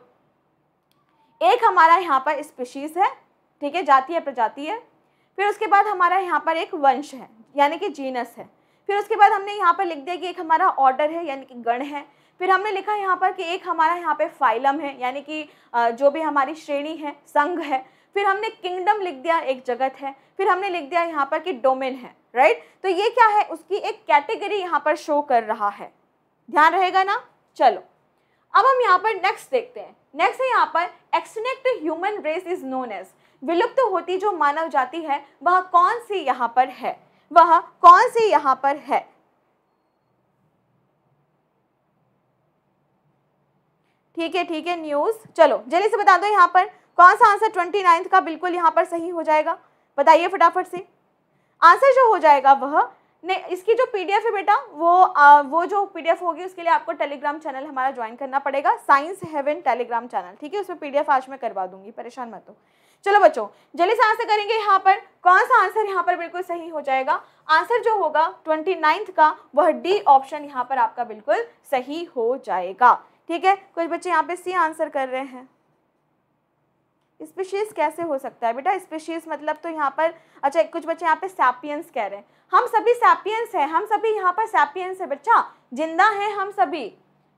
A: एक हमारा यहाँ पर स्पीशीज़ है ठीक है है प्रजाति है फिर उसके बाद हमारा यहाँ पर एक वंश है यानी कि जीनस है फिर उसके बाद हमने यहाँ पर लिख दिया कि एक हमारा ऑर्डर है यानी कि गण है फिर हमने लिखा यहाँ पर कि एक हमारा यहाँ पे फाइलम है यानी कि जो भी हमारी श्रेणी है संघ है फिर हमने किंगडम लिख दिया एक जगत है फिर हमने लिख दिया यहाँ पर कि डोमेन है राइट तो ये क्या है उसकी एक कैटेगरी यहाँ पर शो कर रहा है ध्यान रहेगा ना चलो अब हम यहाँ पर नेक्स्ट देखते हैं नेक्स्ट है यहाँ पर extinct human race is known as विलुप्त होती जो मानव जाति है वह कौन सी यहाँ पर है वह कौन सी यहाँ पर है ठीक है ठीक है न्यूज़ चलो जल्दी से बता दो यहाँ पर कौन सा आंसर ट्वेंटी नाइन्थ का बिल्कुल यहाँ पर सही हो जाएगा बताइए फटाफट से आंसर जो हो जाएगा वह ने इसकी जो पीडीएफ है बेटा वो आ, वो जो पीडीएफ होगी उसके लिए आपको टेलीग्राम चैनल हमारा ज्वाइन करना पड़ेगा साइंस हेवन टेलीग्राम चैनल ठीक है उसमें पीडीएफ आज मैं करवा दूंगी परेशान मत हो चलो बच्चों जल्दी से आंसर करेंगे यहाँ पर कौन सा आंसर यहाँ पर बिल्कुल सही हो जाएगा आंसर जो होगा ट्वेंटी नाइन्थ का वह डी ऑप्शन यहाँ पर आपका बिल्कुल सही हो जाएगा ठीक है कुछ बच्चे यहाँ पे सी आंसर कर रहे हैं स्पीशीज़ कैसे हो सकता है बेटा स्पीशीज़ मतलब तो यहाँ पर अच्छा कुछ बच्चे यहाँ पे सैपियंस कह रहे हैं हम सभी सैपियंस हैं हम सभी यहाँ पर सैपियंस है बच्चा जिंदा हैं हम सभी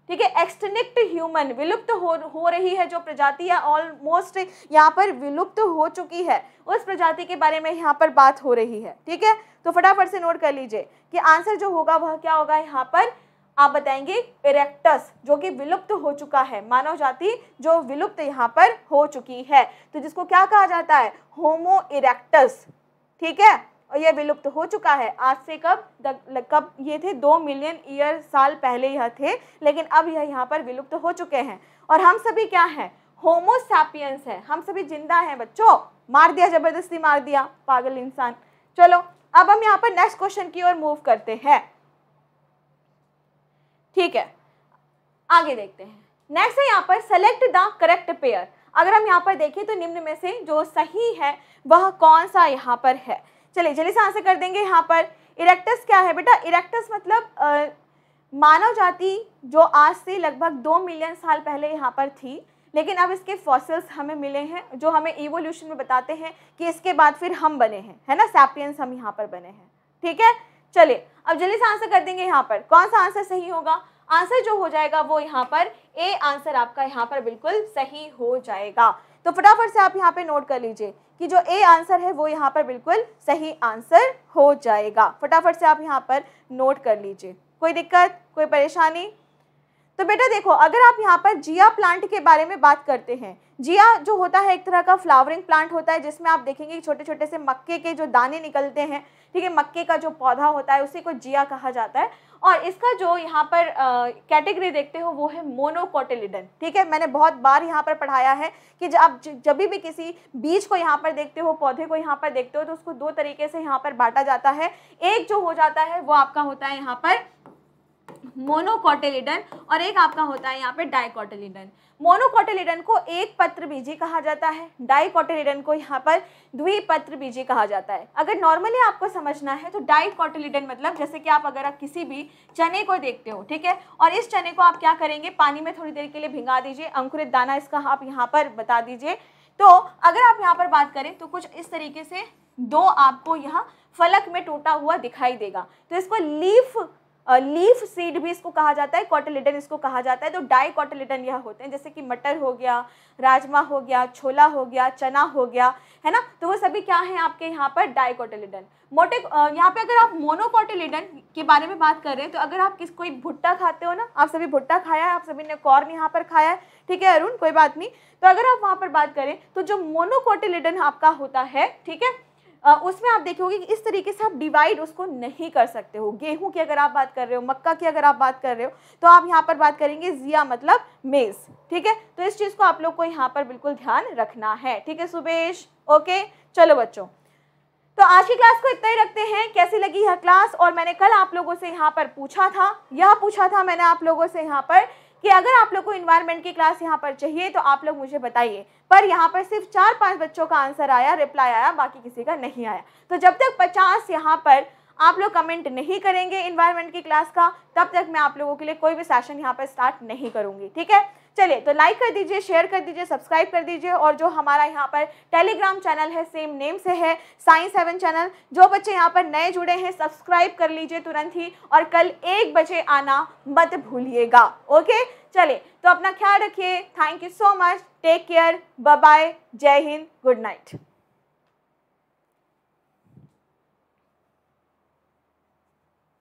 A: ठीक है एक्सटेनिक्ट ह्यूमन विलुप्त हो हो रही है जो प्रजाति है ऑलमोस्ट यहाँ पर विलुप्त हो चुकी है उस प्रजाति के बारे में यहाँ पर बात हो रही है ठीक है तो फटाफट से नोट कर लीजिए कि आंसर जो होगा वह क्या होगा यहाँ पर आप बताएंगे इरेक्टस जो कि विलुप्त हो चुका है मानव जाति जो विलुप्त यहाँ पर हो चुकी है तो जिसको क्या कहा जाता है होमो इरेक्टस ठीक है और यह विलुप्त हो चुका है आज से कब कब ये थे दो मिलियन ईयर साल पहले यह थे लेकिन अब यह यहाँ पर विलुप्त हो चुके हैं और हम सभी क्या है होमोसैपियंस है हम सभी जिंदा हैं बच्चों मार दिया जबरदस्ती मार दिया पागल इंसान चलो अब हम यहाँ पर नेक्स्ट क्वेश्चन की ओर मूव करते हैं ठीक है आगे देखते हैं नेक्स्ट है यहाँ पर सेलेक्ट द करेक्ट पेयर अगर हम यहाँ पर देखें तो निम्न में से जो सही है वह कौन सा यहाँ पर है चलिए जल्दी से आंसर कर देंगे यहाँ पर इरेक्टस क्या है बेटा इरेक्टस मतलब आ, मानव जाति जो आज से लगभग दो मिलियन साल पहले यहाँ पर थी लेकिन अब इसके फॉसिल्स हमें मिले हैं जो हमें इवोल्यूशन में बताते हैं कि इसके बाद फिर हम बने हैं है ना सैपियंस हम यहाँ पर बने हैं ठीक है चलिए अब जल्दी से आंसर कर देंगे यहाँ पर कौन सा आंसर सही होगा आंसर जो हो जाएगा वो यहाँ पर ए आंसर आपका यहाँ पर बिल्कुल सही हो जाएगा तो फटाफट से आप यहाँ पे नोट कर लीजिए कि जो ए आंसर है वो यहाँ पर बिल्कुल सही आंसर हो जाएगा फटाफट से आप यहाँ पर नोट कर लीजिए कोई दिक्कत कोई परेशानी तो बेटा देखो अगर आप यहाँ पर जिया प्लांट के बारे में बात करते हैं जिया जो होता है एक तरह का फ्लावरिंग प्लांट होता है जिसमें आप देखेंगे छोटे छोटे से मक्के के जो दाने निकलते हैं ठीक है मक्के का जो पौधा होता है उसी को जिया कहा जाता है और इसका जो यहाँ पर कैटेगरी देखते हो वो है मोनोकोटिलिडन ठीक है मैंने बहुत बार यहाँ पर पढ़ाया है कि जब आप जब भी किसी बीज को यहाँ पर देखते हो पौधे को यहाँ पर देखते हो तो उसको दो तरीके से यहाँ पर बांटा जाता है एक जो हो जाता है वो आपका होता है यहाँ पर मोनोकोटेलिडन और एक आपका होता है यहाँ पर डायकोटेलिडन मोनोकोटेलिडन को एक पत्र बीजी कहा जाता है डाइकोटेलिडन को यहाँ पर द्विपत्र बीजी कहा जाता है अगर नॉर्मली आपको समझना है तो डाइकोटेलिडन मतलब जैसे कि आप अगर आप किसी भी चने को देखते हो ठीक है और इस चने को आप क्या करेंगे पानी में थोड़ी देर के लिए भिंगा दीजिए अंकुरित दाना इसका आप यहाँ पर बता दीजिए तो अगर आप यहाँ पर बात करें तो कुछ इस तरीके से दो आपको यहाँ फलक में टूटा हुआ दिखाई देगा तो इसको लीफ लीफ सीड भी इसको कहा जाता है कॉटलिटन इसको कहा जाता है तो डाई कॉटलिटन यह होते हैं जैसे कि मटर हो गया राजमा हो गया छोला हो गया चना हो गया है ना तो वो सभी क्या है आपके यहाँ पर डाई कॉटलिटन मोटे यहाँ पे अगर आप मोनोकॉटलिटन के बारे में बात कर रहे हैं तो अगर आप किस कोई भुट्टा खाते हो ना आप सभी भुट्टा खाया है आप सभी ने कॉर्न यहाँ पर खाया है ठीक है अरुण कोई बात नहीं तो अगर आप वहाँ पर बात करें तो जो मोनोकॉटलिटन आपका होता है ठीक है उसमें आप देखोगे कि इस तरीके से आप डिवाइड उसको नहीं कर सकते हो गेहूं की अगर आप बात कर रहे हो मक्का की अगर आप बात कर रहे हो तो आप यहाँ पर बात करेंगे जिया मतलब मेज़ ठीक है तो इस चीज़ को आप लोग को यहाँ पर बिल्कुल ध्यान रखना है ठीक है सुबेश ओके चलो बच्चों तो आज की क्लास को इतना ही रखते हैं कैसी लगी यह क्लास और मैंने कल आप लोगों से यहाँ पर पूछा था यह पूछा था मैंने आप लोगों से यहाँ पर कि अगर आप लोग को इन्वायरमेंट की क्लास यहाँ पर चाहिए तो आप लोग मुझे बताइए पर यहाँ पर सिर्फ चार पांच बच्चों का आंसर आया रिप्लाई आया बाकी किसी का नहीं आया तो जब तक पचास यहाँ पर आप लोग कमेंट नहीं करेंगे इन्वायरमेंट की क्लास का तब तक मैं आप लोगों के लिए कोई भी सेशन यहाँ पर स्टार्ट नहीं करूँगी ठीक है चलिए तो लाइक कर दीजिए शेयर कर दीजिए सब्सक्राइब कर दीजिए और जो हमारा यहाँ पर टेलीग्राम चैनल है सेम नेम से है साइंस सेवन चैनल जो बच्चे यहाँ पर नए जुड़े हैं सब्सक्राइब कर लीजिए तुरंत ही और कल एक बजे आना मत भूलिएगा ओके चलिए तो अपना ख्याल रखिए thank you so much take care bye जय हिंद गुड नाइट